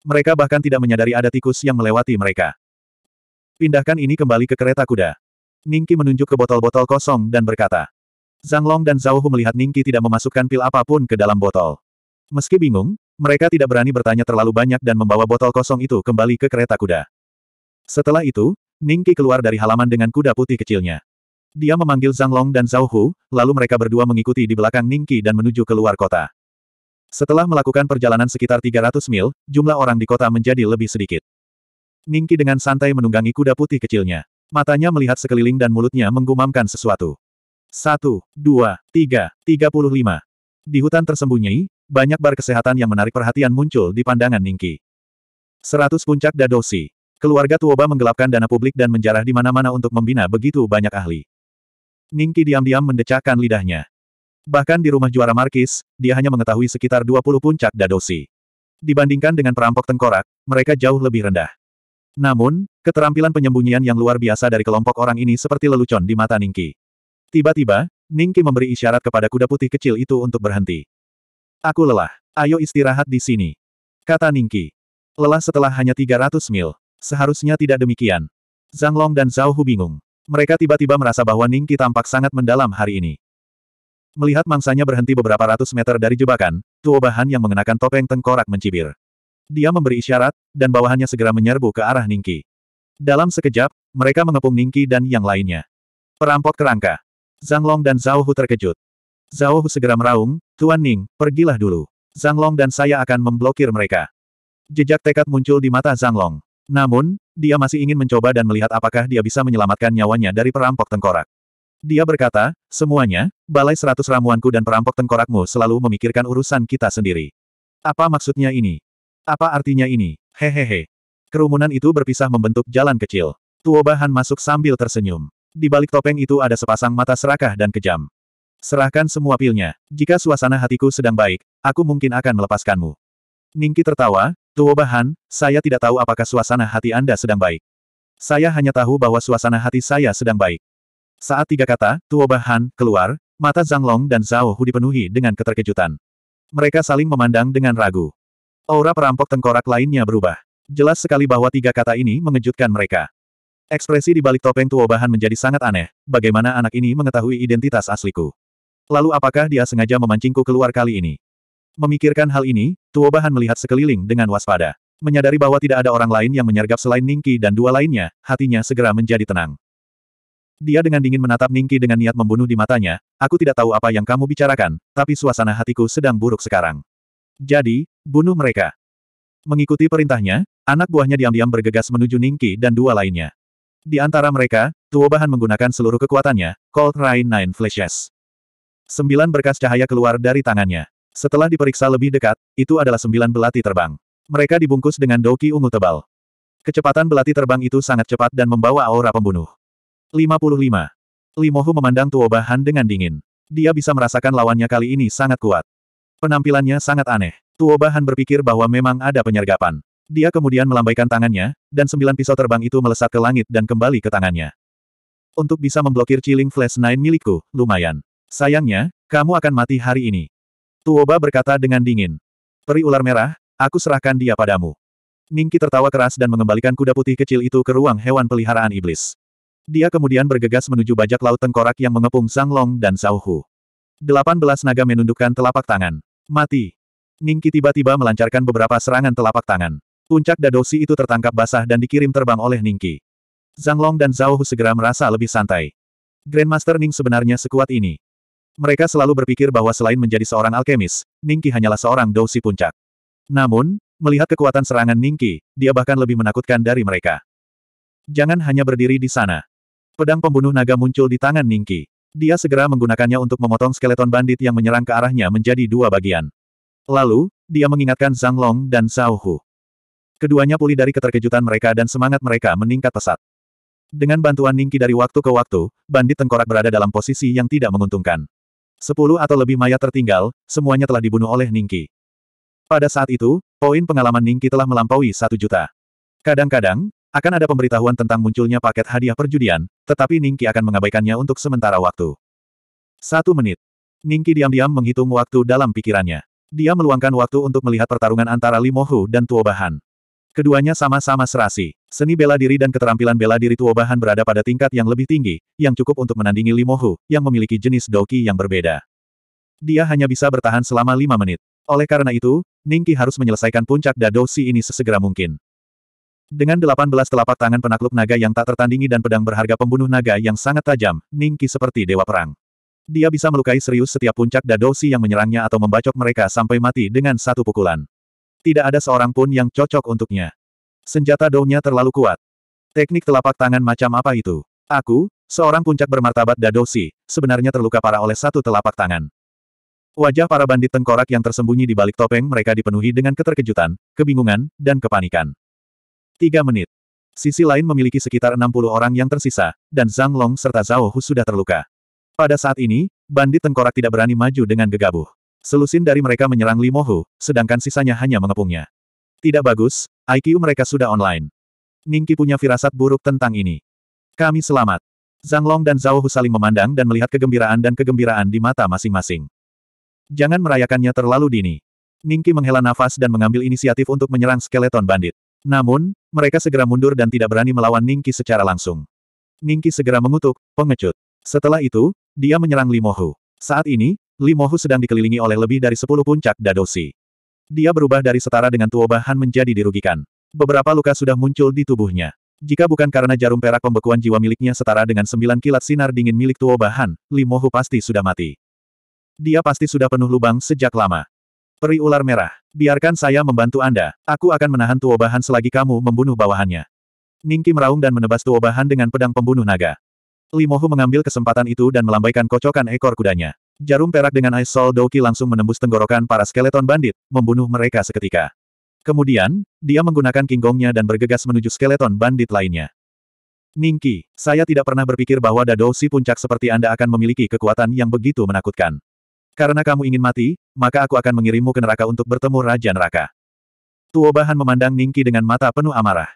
Mereka bahkan tidak menyadari ada tikus yang melewati mereka. Pindahkan ini kembali ke kereta kuda. Ningki menunjuk ke botol-botol kosong dan berkata. Zhang Long dan Zhao Hu melihat Ningki tidak memasukkan pil apapun ke dalam botol. Meski bingung, mereka tidak berani bertanya terlalu banyak dan membawa botol kosong itu kembali ke kereta kuda. Setelah itu, Ningki keluar dari halaman dengan kuda putih kecilnya. Dia memanggil Zhang Long dan Zhao Hu, lalu mereka berdua mengikuti di belakang Ningki dan menuju keluar kota. Setelah melakukan perjalanan sekitar 300 mil, jumlah orang di kota menjadi lebih sedikit. Ningki dengan santai menunggangi kuda putih kecilnya. Matanya melihat sekeliling dan mulutnya menggumamkan sesuatu. Satu, dua, tiga, tiga puluh lima. Di hutan tersembunyi, banyak bar kesehatan yang menarik perhatian muncul di pandangan Ningki. Seratus puncak dadosi. Keluarga Tuoba menggelapkan dana publik dan menjarah di mana-mana untuk membina begitu banyak ahli. Ningki diam-diam mendecahkan lidahnya. Bahkan di rumah juara Markis, dia hanya mengetahui sekitar 20 puncak dadosi. Dibandingkan dengan perampok tengkorak, mereka jauh lebih rendah. Namun, keterampilan penyembunyian yang luar biasa dari kelompok orang ini seperti lelucon di mata Ningki. Tiba-tiba, Ningki memberi isyarat kepada kuda putih kecil itu untuk berhenti. Aku lelah. Ayo istirahat di sini. Kata Ningki. Lelah setelah hanya 300 mil. Seharusnya tidak demikian. Zhang Long dan Zhao Hu bingung. Mereka tiba-tiba merasa bahwa Ningki tampak sangat mendalam hari ini. Melihat mangsanya berhenti beberapa ratus meter dari jebakan, Tuo Bahan yang mengenakan topeng tengkorak mencibir. Dia memberi isyarat, dan bawahannya segera menyerbu ke arah Ningki. Dalam sekejap, mereka mengepung Ningki dan yang lainnya. Perampok kerangka. Zhang Long dan Zhao Hu terkejut. Zhao Hu segera meraung, Tuan Ning, pergilah dulu. Zhang Long dan saya akan memblokir mereka. Jejak tekad muncul di mata Zhang Long. Namun, dia masih ingin mencoba dan melihat apakah dia bisa menyelamatkan nyawanya dari perampok tengkorak. Dia berkata, semuanya, balai seratus ramuanku dan perampok tengkorakmu selalu memikirkan urusan kita sendiri. Apa maksudnya ini? Apa artinya ini? Hehehe. Kerumunan itu berpisah membentuk jalan kecil. Tuobahan masuk sambil tersenyum. Di balik topeng itu ada sepasang mata serakah dan kejam. Serahkan semua pilnya. Jika suasana hatiku sedang baik, aku mungkin akan melepaskanmu. Ningki tertawa, Tuobahan, saya tidak tahu apakah suasana hati Anda sedang baik. Saya hanya tahu bahwa suasana hati saya sedang baik. Saat tiga kata, Tuo Bahan, keluar, mata Zhang Long dan Zhao Hu dipenuhi dengan keterkejutan. Mereka saling memandang dengan ragu. Aura perampok tengkorak lainnya berubah. Jelas sekali bahwa tiga kata ini mengejutkan mereka. Ekspresi di balik topeng Tuo Bahan menjadi sangat aneh, bagaimana anak ini mengetahui identitas asliku. Lalu apakah dia sengaja memancingku keluar kali ini? Memikirkan hal ini, Tuo Bahan melihat sekeliling dengan waspada. Menyadari bahwa tidak ada orang lain yang menyergap selain Ningki dan dua lainnya, hatinya segera menjadi tenang. Dia dengan dingin menatap Ningki dengan niat membunuh di matanya, aku tidak tahu apa yang kamu bicarakan, tapi suasana hatiku sedang buruk sekarang. Jadi, bunuh mereka. Mengikuti perintahnya, anak buahnya diam-diam bergegas menuju Ningki dan dua lainnya. Di antara mereka, Tuobahan menggunakan seluruh kekuatannya, Cold Rain Nine Flashes. Sembilan berkas cahaya keluar dari tangannya. Setelah diperiksa lebih dekat, itu adalah sembilan belati terbang. Mereka dibungkus dengan doki ungu tebal. Kecepatan belati terbang itu sangat cepat dan membawa aura pembunuh. 55. Limohu memandang Tuobahan Bahan dengan dingin. Dia bisa merasakan lawannya kali ini sangat kuat. Penampilannya sangat aneh. Tuobahan Bahan berpikir bahwa memang ada penyergapan. Dia kemudian melambaikan tangannya, dan sembilan pisau terbang itu melesat ke langit dan kembali ke tangannya. Untuk bisa memblokir Chilling Flash Nine milikku, lumayan. Sayangnya, kamu akan mati hari ini. Tuoba berkata dengan dingin. Peri ular merah, aku serahkan dia padamu. Ningki tertawa keras dan mengembalikan kuda putih kecil itu ke ruang hewan peliharaan iblis. Dia kemudian bergegas menuju bajak laut tengkorak yang mengepung Sang Long dan Zhao Hu. Delapan belas naga menundukkan telapak tangan. Mati. Ningki tiba-tiba melancarkan beberapa serangan telapak tangan. Puncak dadosi itu tertangkap basah dan dikirim terbang oleh Ningki. Zhang Long dan Zhao Hu segera merasa lebih santai. Grandmaster Ning sebenarnya sekuat ini. Mereka selalu berpikir bahwa selain menjadi seorang alkemis, Ningki hanyalah seorang dosi puncak. Namun, melihat kekuatan serangan Ningki, dia bahkan lebih menakutkan dari mereka. Jangan hanya berdiri di sana. Pedang pembunuh naga muncul di tangan Ningki. Dia segera menggunakannya untuk memotong skeleton bandit yang menyerang ke arahnya menjadi dua bagian. Lalu, dia mengingatkan Zhang Long dan Zhao Hu. Keduanya pulih dari keterkejutan mereka dan semangat mereka meningkat pesat. Dengan bantuan Ningki dari waktu ke waktu, bandit tengkorak berada dalam posisi yang tidak menguntungkan. Sepuluh atau lebih mayat tertinggal, semuanya telah dibunuh oleh Ningki. Pada saat itu, poin pengalaman Ningki telah melampaui satu juta. Kadang-kadang, akan ada pemberitahuan tentang munculnya paket hadiah perjudian, tetapi Ningki akan mengabaikannya untuk sementara waktu. Satu menit. Ningki diam-diam menghitung waktu dalam pikirannya. Dia meluangkan waktu untuk melihat pertarungan antara Limohu dan Tuobahan. Keduanya sama-sama serasi. Seni bela diri dan keterampilan bela diri Tuobahan berada pada tingkat yang lebih tinggi, yang cukup untuk menandingi Limohu, yang memiliki jenis doki yang berbeda. Dia hanya bisa bertahan selama lima menit. Oleh karena itu, Ningki harus menyelesaikan puncak dadosi ini sesegera mungkin. Dengan 18 telapak tangan penakluk naga yang tak tertandingi dan pedang berharga pembunuh naga yang sangat tajam, Ningki seperti dewa perang. Dia bisa melukai serius setiap puncak dadosi yang menyerangnya atau membacok mereka sampai mati dengan satu pukulan. Tidak ada seorang pun yang cocok untuknya. Senjata daunnya terlalu kuat. Teknik telapak tangan macam apa itu? Aku, seorang puncak bermartabat dadosi, sebenarnya terluka parah oleh satu telapak tangan. Wajah para bandit tengkorak yang tersembunyi di balik topeng mereka dipenuhi dengan keterkejutan, kebingungan, dan kepanikan. Tiga menit. Sisi lain memiliki sekitar 60 orang yang tersisa, dan Zhang Long serta Zhao Hu sudah terluka. Pada saat ini, bandit tengkorak tidak berani maju dengan gegabah. Selusin dari mereka menyerang Limo Hu, sedangkan sisanya hanya mengepungnya. Tidak bagus, IQ mereka sudah online. Ningki punya firasat buruk tentang ini. Kami selamat. Zhang Long dan Zhao Hu saling memandang dan melihat kegembiraan dan kegembiraan di mata masing-masing. Jangan merayakannya terlalu dini. Ningki menghela nafas dan mengambil inisiatif untuk menyerang skeleton bandit. Namun, mereka segera mundur dan tidak berani melawan Ningki secara langsung. Ningki segera mengutuk, pengecut. Setelah itu, dia menyerang Limohu. Saat ini, Limohu sedang dikelilingi oleh lebih dari sepuluh puncak dadosi. Dia berubah dari setara dengan tuobahan menjadi dirugikan. Beberapa luka sudah muncul di tubuhnya. Jika bukan karena jarum perak pembekuan jiwa miliknya setara dengan sembilan kilat sinar dingin milik tuobahan, Limohu pasti sudah mati. Dia pasti sudah penuh lubang sejak lama. Peri ular merah. Biarkan saya membantu Anda. Aku akan menahan tuobahan selagi kamu membunuh bawahannya. Ningki meraung dan menebas tuobahan dengan pedang pembunuh naga. Limohu mengambil kesempatan itu dan melambaikan kocokan ekor kudanya. Jarum perak dengan Ice Soul Doki langsung menembus tenggorokan para skeleton bandit, membunuh mereka seketika. Kemudian, dia menggunakan kinggongnya dan bergegas menuju skeleton bandit lainnya. Ningki, saya tidak pernah berpikir bahwa Dadousi puncak seperti Anda akan memiliki kekuatan yang begitu menakutkan. Karena kamu ingin mati, maka aku akan mengirimmu ke neraka untuk bertemu Raja Neraka. Tuo Bahan memandang Ningki dengan mata penuh amarah.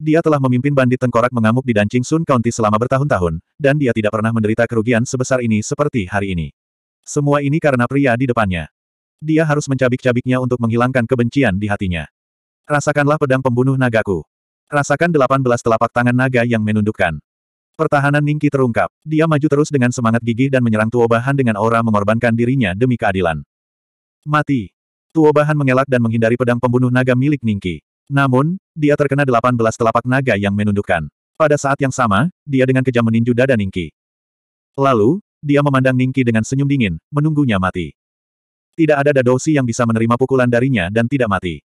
Dia telah memimpin bandit tengkorak mengamuk di Dancing Sun County selama bertahun-tahun, dan dia tidak pernah menderita kerugian sebesar ini seperti hari ini. Semua ini karena pria di depannya. Dia harus mencabik-cabiknya untuk menghilangkan kebencian di hatinya. Rasakanlah pedang pembunuh nagaku. Rasakan 18 telapak tangan naga yang menundukkan. Pertahanan Ningki terungkap. Dia maju terus dengan semangat gigih dan menyerang Tuobahan dengan aura mengorbankan dirinya demi keadilan. Mati. Tuobahan mengelak dan menghindari pedang pembunuh naga milik Ningki. Namun, dia terkena 18 telapak naga yang menundukkan. Pada saat yang sama, dia dengan kejam meninju dada Ningki. Lalu, dia memandang Ningki dengan senyum dingin, menunggunya mati. Tidak ada dadosi yang bisa menerima pukulan darinya dan tidak mati.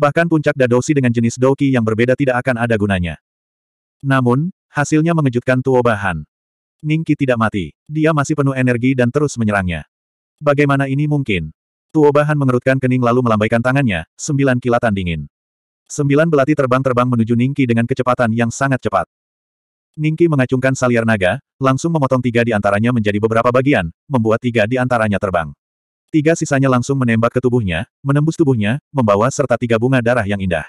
Bahkan puncak dadosi dengan jenis doki yang berbeda tidak akan ada gunanya. Namun, Hasilnya mengejutkan Tuo Bahan. Ningki tidak mati. Dia masih penuh energi dan terus menyerangnya. Bagaimana ini mungkin? Tuo Bahan mengerutkan kening lalu melambaikan tangannya, sembilan kilatan dingin. Sembilan belati terbang-terbang menuju Ningki dengan kecepatan yang sangat cepat. Ningki mengacungkan saliar naga, langsung memotong tiga di antaranya menjadi beberapa bagian, membuat tiga di antaranya terbang. Tiga sisanya langsung menembak ke tubuhnya, menembus tubuhnya, membawa serta tiga bunga darah yang indah.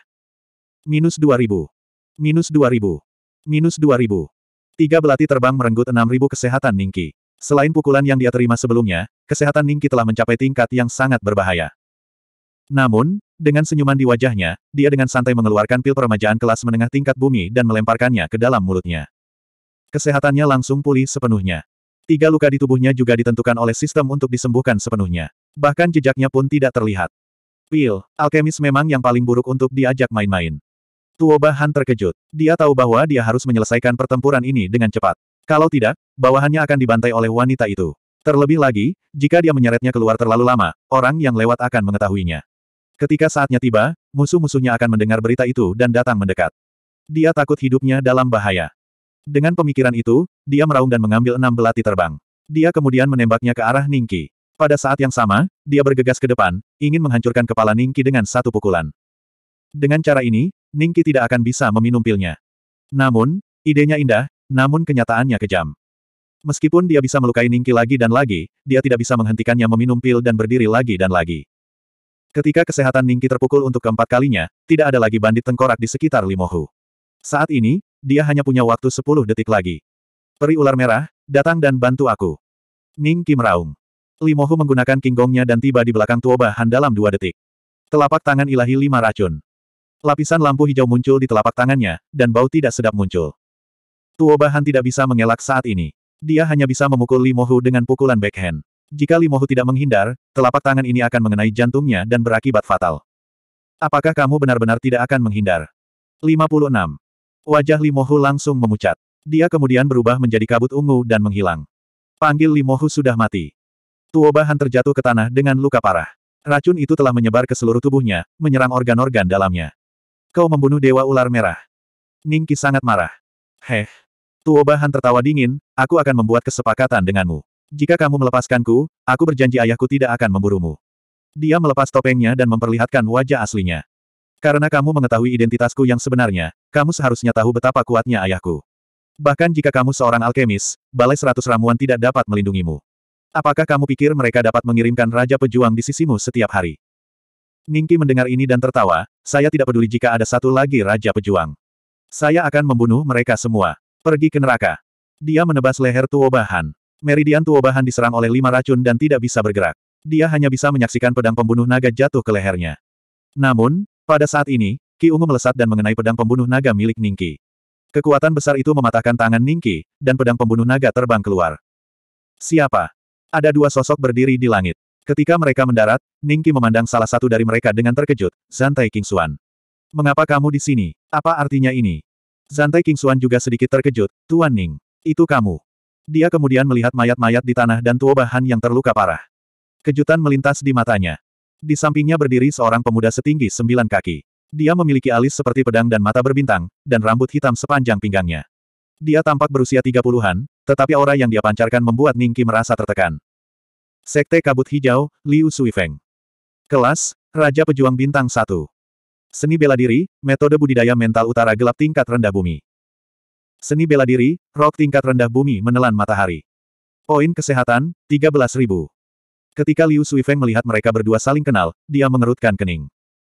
Minus dua ribu. Minus dua ribu. Minus 2000. Tiga belati terbang merenggut 6000 kesehatan Ningki. Selain pukulan yang dia terima sebelumnya, kesehatan Ningki telah mencapai tingkat yang sangat berbahaya. Namun, dengan senyuman di wajahnya, dia dengan santai mengeluarkan pil peremajaan kelas menengah tingkat bumi dan melemparkannya ke dalam mulutnya. Kesehatannya langsung pulih sepenuhnya. Tiga luka di tubuhnya juga ditentukan oleh sistem untuk disembuhkan sepenuhnya. Bahkan jejaknya pun tidak terlihat. Pil, alkemis memang yang paling buruk untuk diajak main-main. Tuo Bahan terkejut. Dia tahu bahwa dia harus menyelesaikan pertempuran ini dengan cepat. Kalau tidak, bawahannya akan dibantai oleh wanita itu. Terlebih lagi, jika dia menyeretnya keluar terlalu lama, orang yang lewat akan mengetahuinya. Ketika saatnya tiba, musuh-musuhnya akan mendengar berita itu dan datang mendekat. Dia takut hidupnya dalam bahaya. Dengan pemikiran itu, dia meraung dan mengambil enam belati terbang. Dia kemudian menembaknya ke arah Ningki. Pada saat yang sama, dia bergegas ke depan, ingin menghancurkan kepala Ningki dengan satu pukulan. Dengan cara ini, Ningki tidak akan bisa meminum pilnya. Namun, idenya indah, namun kenyataannya kejam. Meskipun dia bisa melukai Ningki lagi dan lagi, dia tidak bisa menghentikannya meminum pil dan berdiri lagi dan lagi. Ketika kesehatan Ningki terpukul untuk keempat kalinya, tidak ada lagi bandit tengkorak di sekitar Limohu. Saat ini, dia hanya punya waktu 10 detik lagi. Peri ular merah, datang dan bantu aku. Ningki meraung. Limohu menggunakan kinggongnya dan tiba di belakang Tuoba Han dalam dua detik. Telapak tangan ilahi lima racun. Lapisan lampu hijau muncul di telapak tangannya, dan bau tidak sedap muncul. Tuo Bahan tidak bisa mengelak saat ini. Dia hanya bisa memukul Limohu dengan pukulan backhand. Jika Limohu tidak menghindar, telapak tangan ini akan mengenai jantungnya dan berakibat fatal. Apakah kamu benar-benar tidak akan menghindar? 56. Wajah Limohu langsung memucat. Dia kemudian berubah menjadi kabut ungu dan menghilang. Panggil Limohu sudah mati. Tuo Bahan terjatuh ke tanah dengan luka parah. Racun itu telah menyebar ke seluruh tubuhnya, menyerang organ-organ dalamnya. Kau membunuh Dewa Ular Merah. Ningki sangat marah. Heh. Tuobahan tertawa dingin, aku akan membuat kesepakatan denganmu. Jika kamu melepaskanku, aku berjanji ayahku tidak akan memburumu. Dia melepas topengnya dan memperlihatkan wajah aslinya. Karena kamu mengetahui identitasku yang sebenarnya, kamu seharusnya tahu betapa kuatnya ayahku. Bahkan jika kamu seorang alkemis, balai seratus ramuan tidak dapat melindungimu. Apakah kamu pikir mereka dapat mengirimkan Raja Pejuang di sisimu setiap hari? Ningki mendengar ini dan tertawa, saya tidak peduli jika ada satu lagi Raja Pejuang. Saya akan membunuh mereka semua. Pergi ke neraka. Dia menebas leher Tuobahan. Meridian Tuobahan diserang oleh lima racun dan tidak bisa bergerak. Dia hanya bisa menyaksikan pedang pembunuh naga jatuh ke lehernya. Namun, pada saat ini, Ki Ungu melesat dan mengenai pedang pembunuh naga milik Ningki. Kekuatan besar itu mematahkan tangan Ningki, dan pedang pembunuh naga terbang keluar. Siapa? Ada dua sosok berdiri di langit. Ketika mereka mendarat, Ningki memandang salah satu dari mereka dengan terkejut, Zantai King Kingsuan. Mengapa kamu di sini? Apa artinya ini? Zantai King Kingsuan juga sedikit terkejut, Tuan Ning. Itu kamu. Dia kemudian melihat mayat-mayat di tanah dan bahan yang terluka parah. Kejutan melintas di matanya. Di sampingnya berdiri seorang pemuda setinggi sembilan kaki. Dia memiliki alis seperti pedang dan mata berbintang, dan rambut hitam sepanjang pinggangnya. Dia tampak berusia tiga puluhan, tetapi aura yang dia pancarkan membuat Ningki merasa tertekan. Sekte Kabut Hijau, Liu Sui Feng. Kelas, Raja Pejuang Bintang 1. Seni bela diri, metode budidaya mental utara gelap tingkat rendah bumi. Seni bela diri, rok tingkat rendah bumi menelan matahari. Poin kesehatan, 13.000. Ketika Liu Sui Feng melihat mereka berdua saling kenal, dia mengerutkan kening.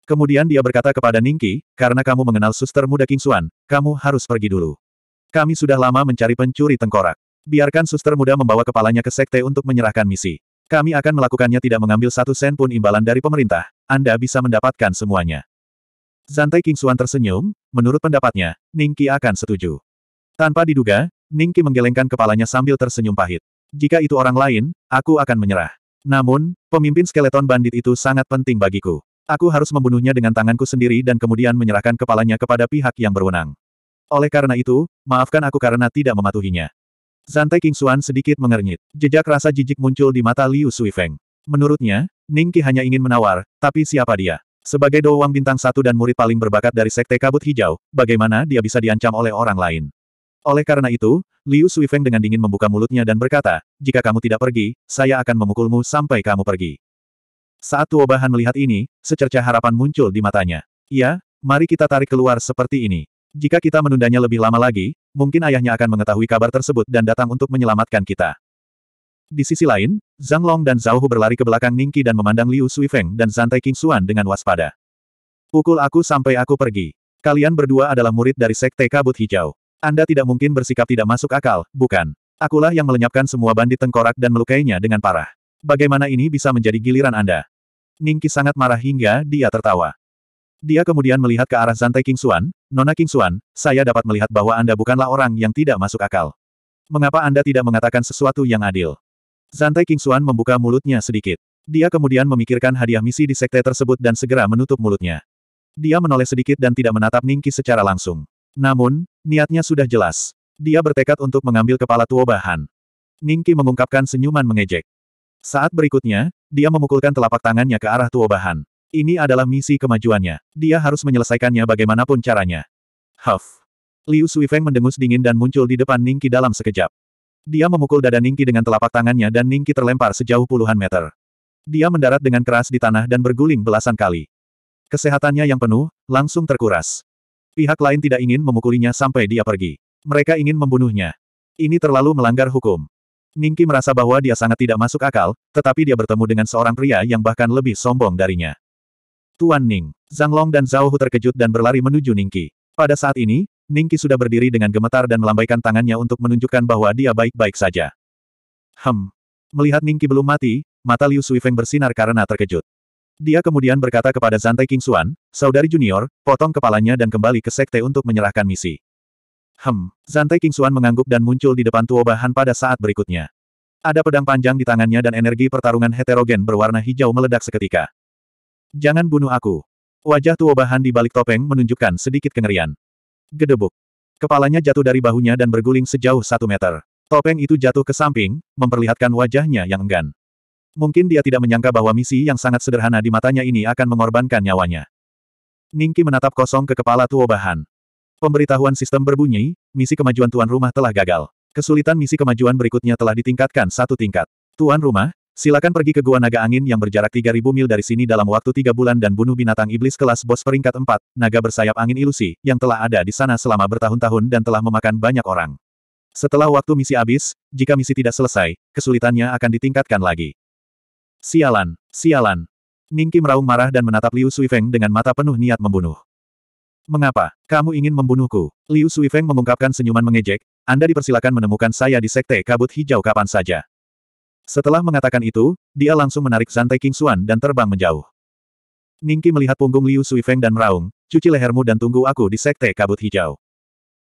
Kemudian dia berkata kepada Ningki, karena kamu mengenal suster muda Kingsuan, kamu harus pergi dulu. Kami sudah lama mencari pencuri tengkorak. Biarkan suster muda membawa kepalanya ke sekte untuk menyerahkan misi. Kami akan melakukannya tidak mengambil satu sen pun imbalan dari pemerintah. Anda bisa mendapatkan semuanya. Zantai King Xuan tersenyum, menurut pendapatnya, Ningki akan setuju. Tanpa diduga, Ningki menggelengkan kepalanya sambil tersenyum pahit. Jika itu orang lain, aku akan menyerah. Namun, pemimpin skeleton bandit itu sangat penting bagiku. Aku harus membunuhnya dengan tanganku sendiri dan kemudian menyerahkan kepalanya kepada pihak yang berwenang. Oleh karena itu, maafkan aku karena tidak mematuhinya. Zante King Xuan sedikit mengernyit. Jejak rasa jijik muncul di mata Liu Sui Feng. Menurutnya, Ning Qi hanya ingin menawar, tapi siapa dia? Sebagai doang bintang satu dan murid paling berbakat dari Sekte Kabut Hijau, bagaimana dia bisa diancam oleh orang lain? Oleh karena itu, Liu Sui Feng dengan dingin membuka mulutnya dan berkata, jika kamu tidak pergi, saya akan memukulmu sampai kamu pergi. Saat Tuobahan melihat ini, secerca harapan muncul di matanya. Iya, mari kita tarik keluar seperti ini. Jika kita menundanya lebih lama lagi, mungkin ayahnya akan mengetahui kabar tersebut dan datang untuk menyelamatkan kita. Di sisi lain, Zhang Long dan Zhao Hu berlari ke belakang Ningqi dan memandang Liu Sui Feng dan Zantai King Xuan dengan waspada. Pukul aku sampai aku pergi. Kalian berdua adalah murid dari Sekte Kabut Hijau. Anda tidak mungkin bersikap tidak masuk akal, bukan? Akulah yang melenyapkan semua bandit tengkorak dan melukainya dengan parah. Bagaimana ini bisa menjadi giliran Anda? Ningqi sangat marah hingga dia tertawa. Dia kemudian melihat ke arah Zantai King Xuan, Nona King Xuan, saya dapat melihat bahwa Anda bukanlah orang yang tidak masuk akal. Mengapa Anda tidak mengatakan sesuatu yang adil? Zantai King Xuan membuka mulutnya sedikit. Dia kemudian memikirkan hadiah misi di sekte tersebut dan segera menutup mulutnya. Dia menoleh sedikit dan tidak menatap Ningki secara langsung. Namun, niatnya sudah jelas. Dia bertekad untuk mengambil kepala Tuobahan. Bahan. Ningki mengungkapkan senyuman mengejek. Saat berikutnya, dia memukulkan telapak tangannya ke arah Tuobahan. Bahan. Ini adalah misi kemajuannya. Dia harus menyelesaikannya bagaimanapun caranya. Huff. Liu Suifeng mendengus dingin dan muncul di depan Ningki dalam sekejap. Dia memukul dada Ningki dengan telapak tangannya dan Ningki terlempar sejauh puluhan meter. Dia mendarat dengan keras di tanah dan berguling belasan kali. Kesehatannya yang penuh, langsung terkuras. Pihak lain tidak ingin memukulinya sampai dia pergi. Mereka ingin membunuhnya. Ini terlalu melanggar hukum. Ningki merasa bahwa dia sangat tidak masuk akal, tetapi dia bertemu dengan seorang pria yang bahkan lebih sombong darinya. Tuan Ning, Zhang Long dan Zhao Hu terkejut dan berlari menuju Ningqi. Pada saat ini, Ningqi sudah berdiri dengan gemetar dan melambaikan tangannya untuk menunjukkan bahwa dia baik-baik saja. Hem. Melihat Ningqi belum mati, mata Liu Suifeng bersinar karena terkejut. Dia kemudian berkata kepada Zantai King Xuan, saudari junior, potong kepalanya dan kembali ke sekte untuk menyerahkan misi. Hem, Zantai King Xuan mengangguk dan muncul di depan Han pada saat berikutnya. Ada pedang panjang di tangannya dan energi pertarungan heterogen berwarna hijau meledak seketika. Jangan bunuh aku. Wajah tua bahan di balik topeng menunjukkan sedikit kengerian. Gedebuk. Kepalanya jatuh dari bahunya dan berguling sejauh satu meter. Topeng itu jatuh ke samping, memperlihatkan wajahnya yang enggan. Mungkin dia tidak menyangka bahwa misi yang sangat sederhana di matanya ini akan mengorbankan nyawanya. Ningki menatap kosong ke kepala tua bahan. Pemberitahuan sistem berbunyi, misi kemajuan tuan rumah telah gagal. Kesulitan misi kemajuan berikutnya telah ditingkatkan satu tingkat. Tuan rumah, Silakan pergi ke Gua Naga Angin yang berjarak 3000 mil dari sini dalam waktu 3 bulan dan bunuh binatang iblis kelas bos peringkat 4, naga bersayap angin ilusi, yang telah ada di sana selama bertahun-tahun dan telah memakan banyak orang. Setelah waktu misi habis, jika misi tidak selesai, kesulitannya akan ditingkatkan lagi. Sialan, sialan. Ningki meraung marah dan menatap Liu Suifeng dengan mata penuh niat membunuh. Mengapa? Kamu ingin membunuhku? Liu Suifeng mengungkapkan senyuman mengejek, Anda dipersilakan menemukan saya di Sekte Kabut Hijau kapan saja. Setelah mengatakan itu, dia langsung menarik santai King Xuan dan terbang menjauh. Ningki melihat punggung Liu Feng dan meraung, cuci lehermu dan tunggu aku di Sekte Kabut Hijau.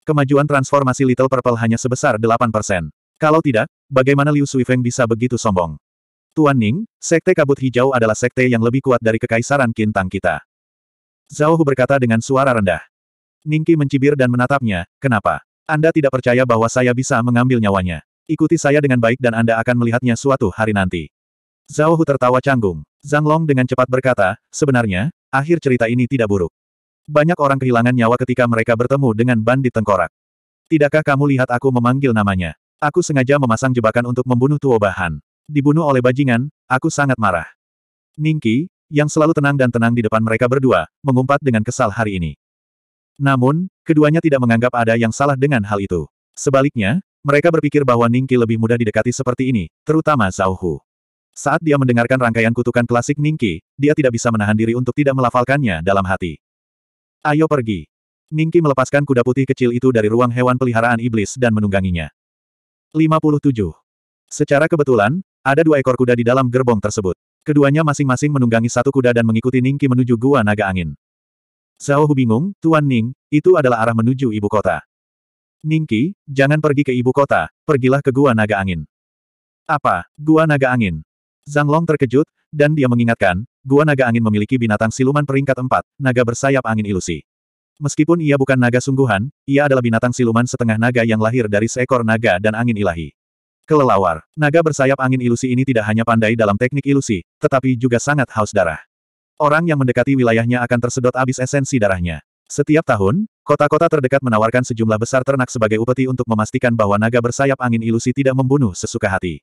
Kemajuan transformasi Little Purple hanya sebesar 8 persen. Kalau tidak, bagaimana Liu Feng bisa begitu sombong? Tuan Ning, Sekte Kabut Hijau adalah sekte yang lebih kuat dari Kekaisaran Kintang kita. Zhao Hu berkata dengan suara rendah. Ningki mencibir dan menatapnya, kenapa? Anda tidak percaya bahwa saya bisa mengambil nyawanya. Ikuti saya dengan baik dan Anda akan melihatnya suatu hari nanti. Zhao Hu tertawa canggung. Zhang Long dengan cepat berkata, sebenarnya, akhir cerita ini tidak buruk. Banyak orang kehilangan nyawa ketika mereka bertemu dengan bandit tengkorak. Tidakkah kamu lihat aku memanggil namanya? Aku sengaja memasang jebakan untuk membunuh Tuo Bahan. Dibunuh oleh bajingan, aku sangat marah. Ningki, yang selalu tenang dan tenang di depan mereka berdua, mengumpat dengan kesal hari ini. Namun, keduanya tidak menganggap ada yang salah dengan hal itu. Sebaliknya, mereka berpikir bahwa Ningqi lebih mudah didekati seperti ini, terutama Zhao Hu. Saat dia mendengarkan rangkaian kutukan klasik Ningqi, dia tidak bisa menahan diri untuk tidak melafalkannya dalam hati. Ayo pergi. Ningqi melepaskan kuda putih kecil itu dari ruang hewan peliharaan iblis dan menungganginya. 57. Secara kebetulan, ada dua ekor kuda di dalam gerbong tersebut. Keduanya masing-masing menunggangi satu kuda dan mengikuti Ningqi menuju Gua Naga Angin. Zhao Hu bingung, Tuan Ning, itu adalah arah menuju ibu kota. Ningki, jangan pergi ke ibu kota, pergilah ke Gua Naga Angin. Apa, Gua Naga Angin? Zhang Long terkejut, dan dia mengingatkan, Gua Naga Angin memiliki binatang siluman peringkat empat, naga bersayap angin ilusi. Meskipun ia bukan naga sungguhan, ia adalah binatang siluman setengah naga yang lahir dari seekor naga dan angin ilahi. Kelelawar, naga bersayap angin ilusi ini tidak hanya pandai dalam teknik ilusi, tetapi juga sangat haus darah. Orang yang mendekati wilayahnya akan tersedot habis esensi darahnya. Setiap tahun, kota-kota terdekat menawarkan sejumlah besar ternak sebagai upeti untuk memastikan bahwa naga bersayap angin ilusi tidak membunuh sesuka hati.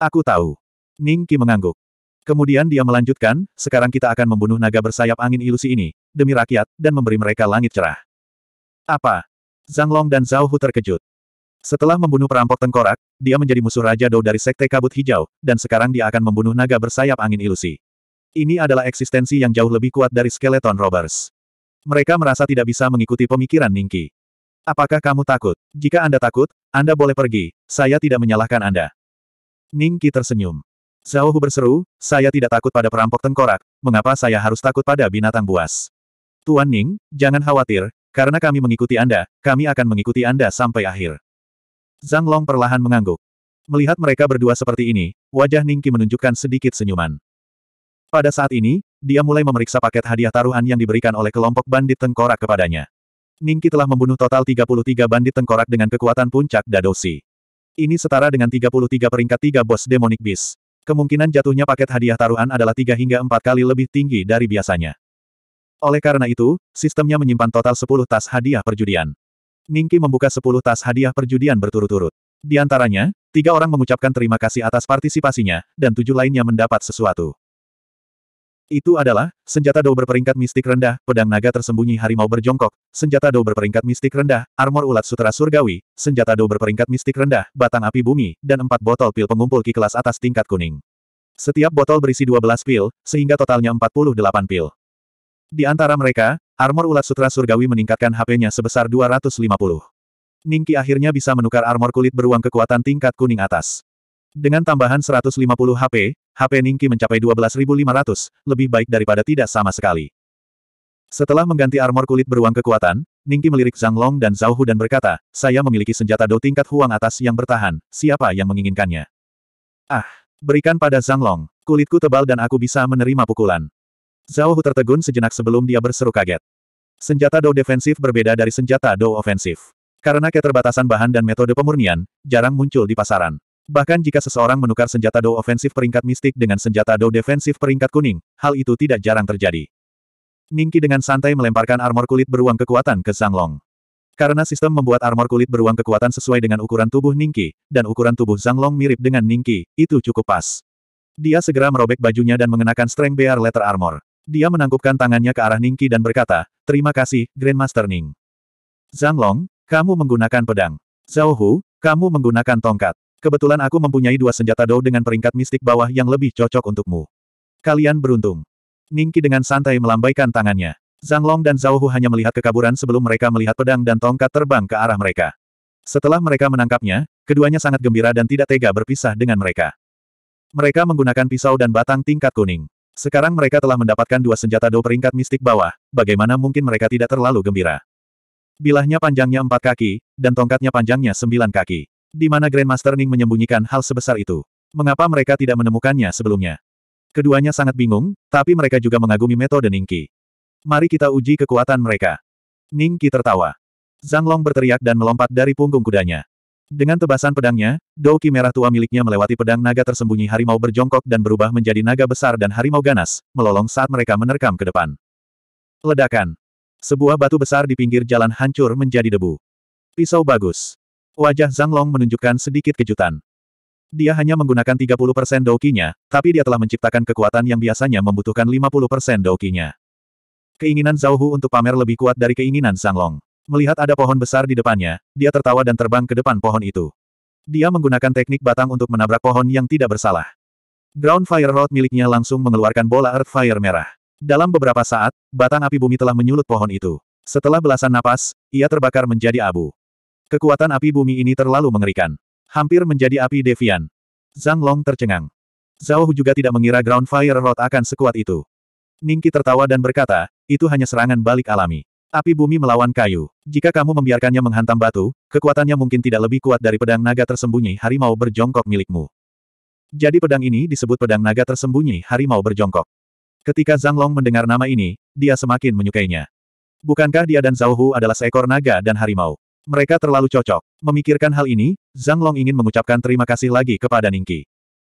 Aku tahu. Ning Qi mengangguk. Kemudian dia melanjutkan, sekarang kita akan membunuh naga bersayap angin ilusi ini, demi rakyat, dan memberi mereka langit cerah. Apa? Zhang Long dan Zhao Hu terkejut. Setelah membunuh perampok tengkorak, dia menjadi musuh Raja Dou dari Sekte Kabut Hijau, dan sekarang dia akan membunuh naga bersayap angin ilusi. Ini adalah eksistensi yang jauh lebih kuat dari Skeleton Robbers. Mereka merasa tidak bisa mengikuti pemikiran Ningki. Apakah kamu takut? Jika Anda takut, Anda boleh pergi, saya tidak menyalahkan Anda. Ningki tersenyum. Zhao Hu berseru, saya tidak takut pada perampok tengkorak, mengapa saya harus takut pada binatang buas? Tuan Ning, jangan khawatir, karena kami mengikuti Anda, kami akan mengikuti Anda sampai akhir. Zhang Long perlahan mengangguk. Melihat mereka berdua seperti ini, wajah Ningki menunjukkan sedikit senyuman. Pada saat ini, dia mulai memeriksa paket hadiah taruhan yang diberikan oleh kelompok bandit tengkorak kepadanya. Ningki telah membunuh total 33 bandit tengkorak dengan kekuatan puncak Dadosi. Ini setara dengan 33 peringkat 3 bos Demonic Beast. Kemungkinan jatuhnya paket hadiah taruhan adalah 3 hingga 4 kali lebih tinggi dari biasanya. Oleh karena itu, sistemnya menyimpan total 10 tas hadiah perjudian. Ningki membuka 10 tas hadiah perjudian berturut-turut. Di antaranya, tiga orang mengucapkan terima kasih atas partisipasinya, dan tujuh lainnya mendapat sesuatu. Itu adalah, senjata dou berperingkat mistik rendah, pedang naga tersembunyi harimau berjongkok, senjata dou berperingkat mistik rendah, armor ulat sutra surgawi, senjata dou berperingkat mistik rendah, batang api bumi, dan empat botol pil pengumpul ki kelas atas tingkat kuning. Setiap botol berisi 12 pil, sehingga totalnya 48 pil. Di antara mereka, armor ulat sutra surgawi meningkatkan HP-nya sebesar 250. Ningki akhirnya bisa menukar armor kulit beruang kekuatan tingkat kuning atas. Dengan tambahan 150 HP, HP Ningki mencapai 12.500, lebih baik daripada tidak sama sekali. Setelah mengganti armor kulit beruang kekuatan, Ningki melirik Zhang Long dan Zhao Hu dan berkata, saya memiliki senjata do tingkat huang atas yang bertahan, siapa yang menginginkannya? Ah, berikan pada Zhang Long, kulitku tebal dan aku bisa menerima pukulan. Zhao Hu tertegun sejenak sebelum dia berseru kaget. Senjata do defensif berbeda dari senjata do ofensif. Karena keterbatasan bahan dan metode pemurnian, jarang muncul di pasaran. Bahkan jika seseorang menukar senjata Dou ofensif peringkat mistik dengan senjata Dou defensif peringkat kuning, hal itu tidak jarang terjadi. Ningki dengan santai melemparkan armor kulit beruang kekuatan ke Zhang Long. Karena sistem membuat armor kulit beruang kekuatan sesuai dengan ukuran tubuh Ningki, dan ukuran tubuh Zhang Long mirip dengan Ningki, itu cukup pas. Dia segera merobek bajunya dan mengenakan Strength Bear Letter Armor. Dia menangkupkan tangannya ke arah Ningki dan berkata, Terima kasih, Grandmaster Ning. Zhang Long, kamu menggunakan pedang. Zhao Hu, kamu menggunakan tongkat. Kebetulan aku mempunyai dua senjata dou dengan peringkat mistik bawah yang lebih cocok untukmu. Kalian beruntung. Ningki dengan santai melambaikan tangannya. Zhang Long dan Zhao Hu hanya melihat kekaburan sebelum mereka melihat pedang dan tongkat terbang ke arah mereka. Setelah mereka menangkapnya, keduanya sangat gembira dan tidak tega berpisah dengan mereka. Mereka menggunakan pisau dan batang tingkat kuning. Sekarang mereka telah mendapatkan dua senjata dou peringkat mistik bawah, bagaimana mungkin mereka tidak terlalu gembira. Bilahnya panjangnya empat kaki, dan tongkatnya panjangnya sembilan kaki. Di mana Grandmaster Ning menyembunyikan hal sebesar itu? Mengapa mereka tidak menemukannya sebelumnya? Keduanya sangat bingung, tapi mereka juga mengagumi metode Ningqi. Mari kita uji kekuatan mereka. Ningqi tertawa. Zhang Long berteriak dan melompat dari punggung kudanya. Dengan tebasan pedangnya, Dou Qi merah tua miliknya melewati pedang naga tersembunyi harimau berjongkok dan berubah menjadi naga besar dan harimau ganas, melolong saat mereka menerkam ke depan. Ledakan. Sebuah batu besar di pinggir jalan hancur menjadi debu. Pisau bagus. Wajah Zhang Long menunjukkan sedikit kejutan. Dia hanya menggunakan 30% doukinya, tapi dia telah menciptakan kekuatan yang biasanya membutuhkan 50% doukinya. Keinginan Zhao Hu untuk pamer lebih kuat dari keinginan Zhang Long. Melihat ada pohon besar di depannya, dia tertawa dan terbang ke depan pohon itu. Dia menggunakan teknik batang untuk menabrak pohon yang tidak bersalah. Ground Fire Rod miliknya langsung mengeluarkan bola Earth Fire merah. Dalam beberapa saat, batang api bumi telah menyulut pohon itu. Setelah belasan napas, ia terbakar menjadi abu. Kekuatan api bumi ini terlalu mengerikan. Hampir menjadi api Devian. Zhang Long tercengang. Zhao Hu juga tidak mengira Ground Fire Rod akan sekuat itu. Ningki tertawa dan berkata, itu hanya serangan balik alami. Api bumi melawan kayu. Jika kamu membiarkannya menghantam batu, kekuatannya mungkin tidak lebih kuat dari pedang naga tersembunyi harimau berjongkok milikmu. Jadi pedang ini disebut pedang naga tersembunyi harimau berjongkok. Ketika Zhang Long mendengar nama ini, dia semakin menyukainya. Bukankah dia dan Zhao Hu adalah seekor naga dan harimau? Mereka terlalu cocok. Memikirkan hal ini, Zhang Long ingin mengucapkan terima kasih lagi kepada Ningki.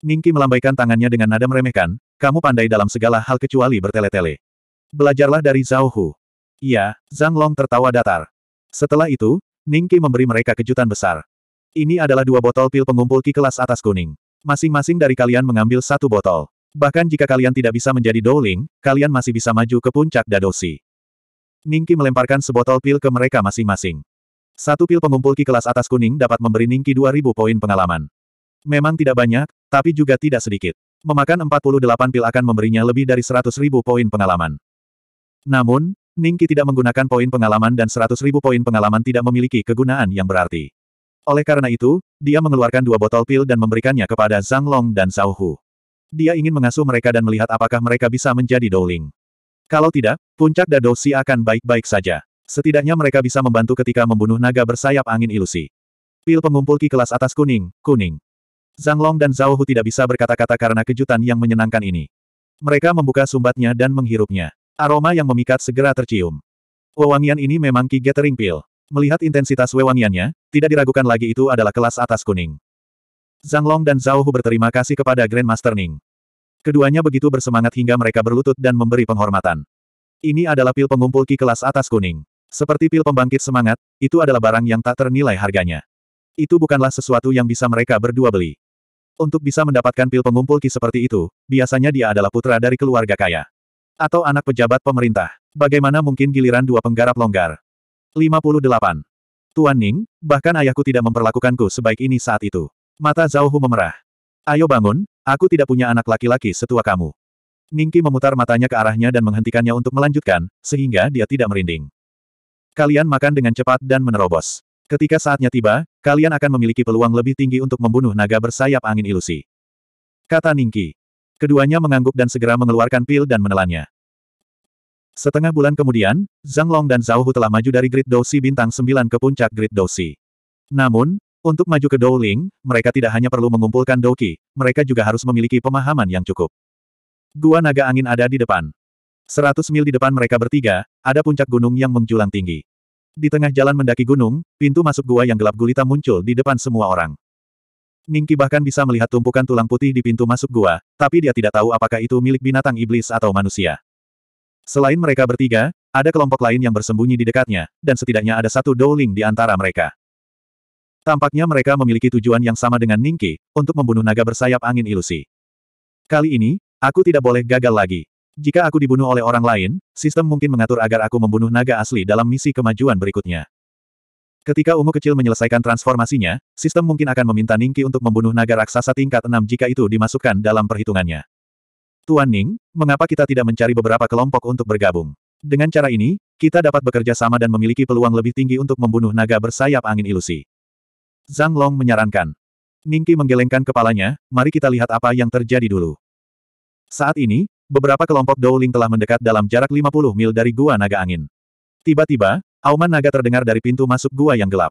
Ningki melambaikan tangannya dengan nada meremehkan, kamu pandai dalam segala hal kecuali bertele-tele. Belajarlah dari Zhao Hu. Iya, Zhang Long tertawa datar. Setelah itu, Ningki memberi mereka kejutan besar. Ini adalah dua botol pil pengumpul ki kelas atas kuning. Masing-masing dari kalian mengambil satu botol. Bahkan jika kalian tidak bisa menjadi Dowling, kalian masih bisa maju ke puncak Dadosi. Ningki melemparkan sebotol pil ke mereka masing-masing. Satu pil pengumpul Ki kelas atas kuning dapat memberi Ningki 2000 poin pengalaman. Memang tidak banyak, tapi juga tidak sedikit. Memakan 48 pil akan memberinya lebih dari 100.000 poin pengalaman. Namun, Ningki tidak menggunakan poin pengalaman dan 100.000 poin pengalaman tidak memiliki kegunaan yang berarti. Oleh karena itu, dia mengeluarkan dua botol pil dan memberikannya kepada Zhang Long dan Zhao Hu. Dia ingin mengasuh mereka dan melihat apakah mereka bisa menjadi Douling. Kalau tidak, puncak Dadosi akan baik-baik saja. Setidaknya mereka bisa membantu ketika membunuh naga bersayap angin ilusi. Pil pengumpul ki kelas atas kuning, kuning. Zhang Long dan Zhao Hu tidak bisa berkata-kata karena kejutan yang menyenangkan ini. Mereka membuka sumbatnya dan menghirupnya. Aroma yang memikat segera tercium. Wewangian ini memang ki gathering pil. Melihat intensitas wewangiannya, tidak diragukan lagi itu adalah kelas atas kuning. Zhang Long dan Zhao Hu berterima kasih kepada Grandmaster Ning. Keduanya begitu bersemangat hingga mereka berlutut dan memberi penghormatan. Ini adalah pil pengumpul ki kelas atas kuning. Seperti pil pembangkit semangat, itu adalah barang yang tak ternilai harganya. Itu bukanlah sesuatu yang bisa mereka berdua beli. Untuk bisa mendapatkan pil pengumpul ki seperti itu, biasanya dia adalah putra dari keluarga kaya. Atau anak pejabat pemerintah. Bagaimana mungkin giliran dua penggarap longgar? 58. Tuan Ning, bahkan ayahku tidak memperlakukanku sebaik ini saat itu. Mata Zhao Hu memerah. Ayo bangun, aku tidak punya anak laki-laki setua kamu. Ningki memutar matanya ke arahnya dan menghentikannya untuk melanjutkan, sehingga dia tidak merinding. Kalian makan dengan cepat dan menerobos. Ketika saatnya tiba, kalian akan memiliki peluang lebih tinggi untuk membunuh naga bersayap angin ilusi. Kata Ningki. Keduanya mengangguk dan segera mengeluarkan pil dan menelannya. Setengah bulan kemudian, Zhang Long dan Zhao Hu telah maju dari Grid Douxi bintang 9 ke puncak Grid Douxi. Namun, untuk maju ke Douling, mereka tidak hanya perlu mengumpulkan Douqi, mereka juga harus memiliki pemahaman yang cukup. Gua naga angin ada di depan. Seratus mil di depan mereka bertiga, ada puncak gunung yang menjulang tinggi. Di tengah jalan mendaki gunung, pintu masuk gua yang gelap gulita muncul di depan semua orang. Ningki bahkan bisa melihat tumpukan tulang putih di pintu masuk gua, tapi dia tidak tahu apakah itu milik binatang iblis atau manusia. Selain mereka bertiga, ada kelompok lain yang bersembunyi di dekatnya, dan setidaknya ada satu Dowling di antara mereka. Tampaknya mereka memiliki tujuan yang sama dengan Ningki, untuk membunuh naga bersayap angin ilusi. Kali ini, aku tidak boleh gagal lagi. Jika aku dibunuh oleh orang lain, sistem mungkin mengatur agar aku membunuh naga asli dalam misi kemajuan berikutnya. Ketika Ungu kecil menyelesaikan transformasinya, sistem mungkin akan meminta Ningki untuk membunuh naga raksasa tingkat 6 jika itu dimasukkan dalam perhitungannya. Tuan Ning, mengapa kita tidak mencari beberapa kelompok untuk bergabung? Dengan cara ini, kita dapat bekerja sama dan memiliki peluang lebih tinggi untuk membunuh naga bersayap angin ilusi. Zhang Long menyarankan. Ningki menggelengkan kepalanya, mari kita lihat apa yang terjadi dulu. Saat ini, Beberapa kelompok Douling telah mendekat dalam jarak 50 mil dari gua naga angin. Tiba-tiba, auman naga terdengar dari pintu masuk gua yang gelap.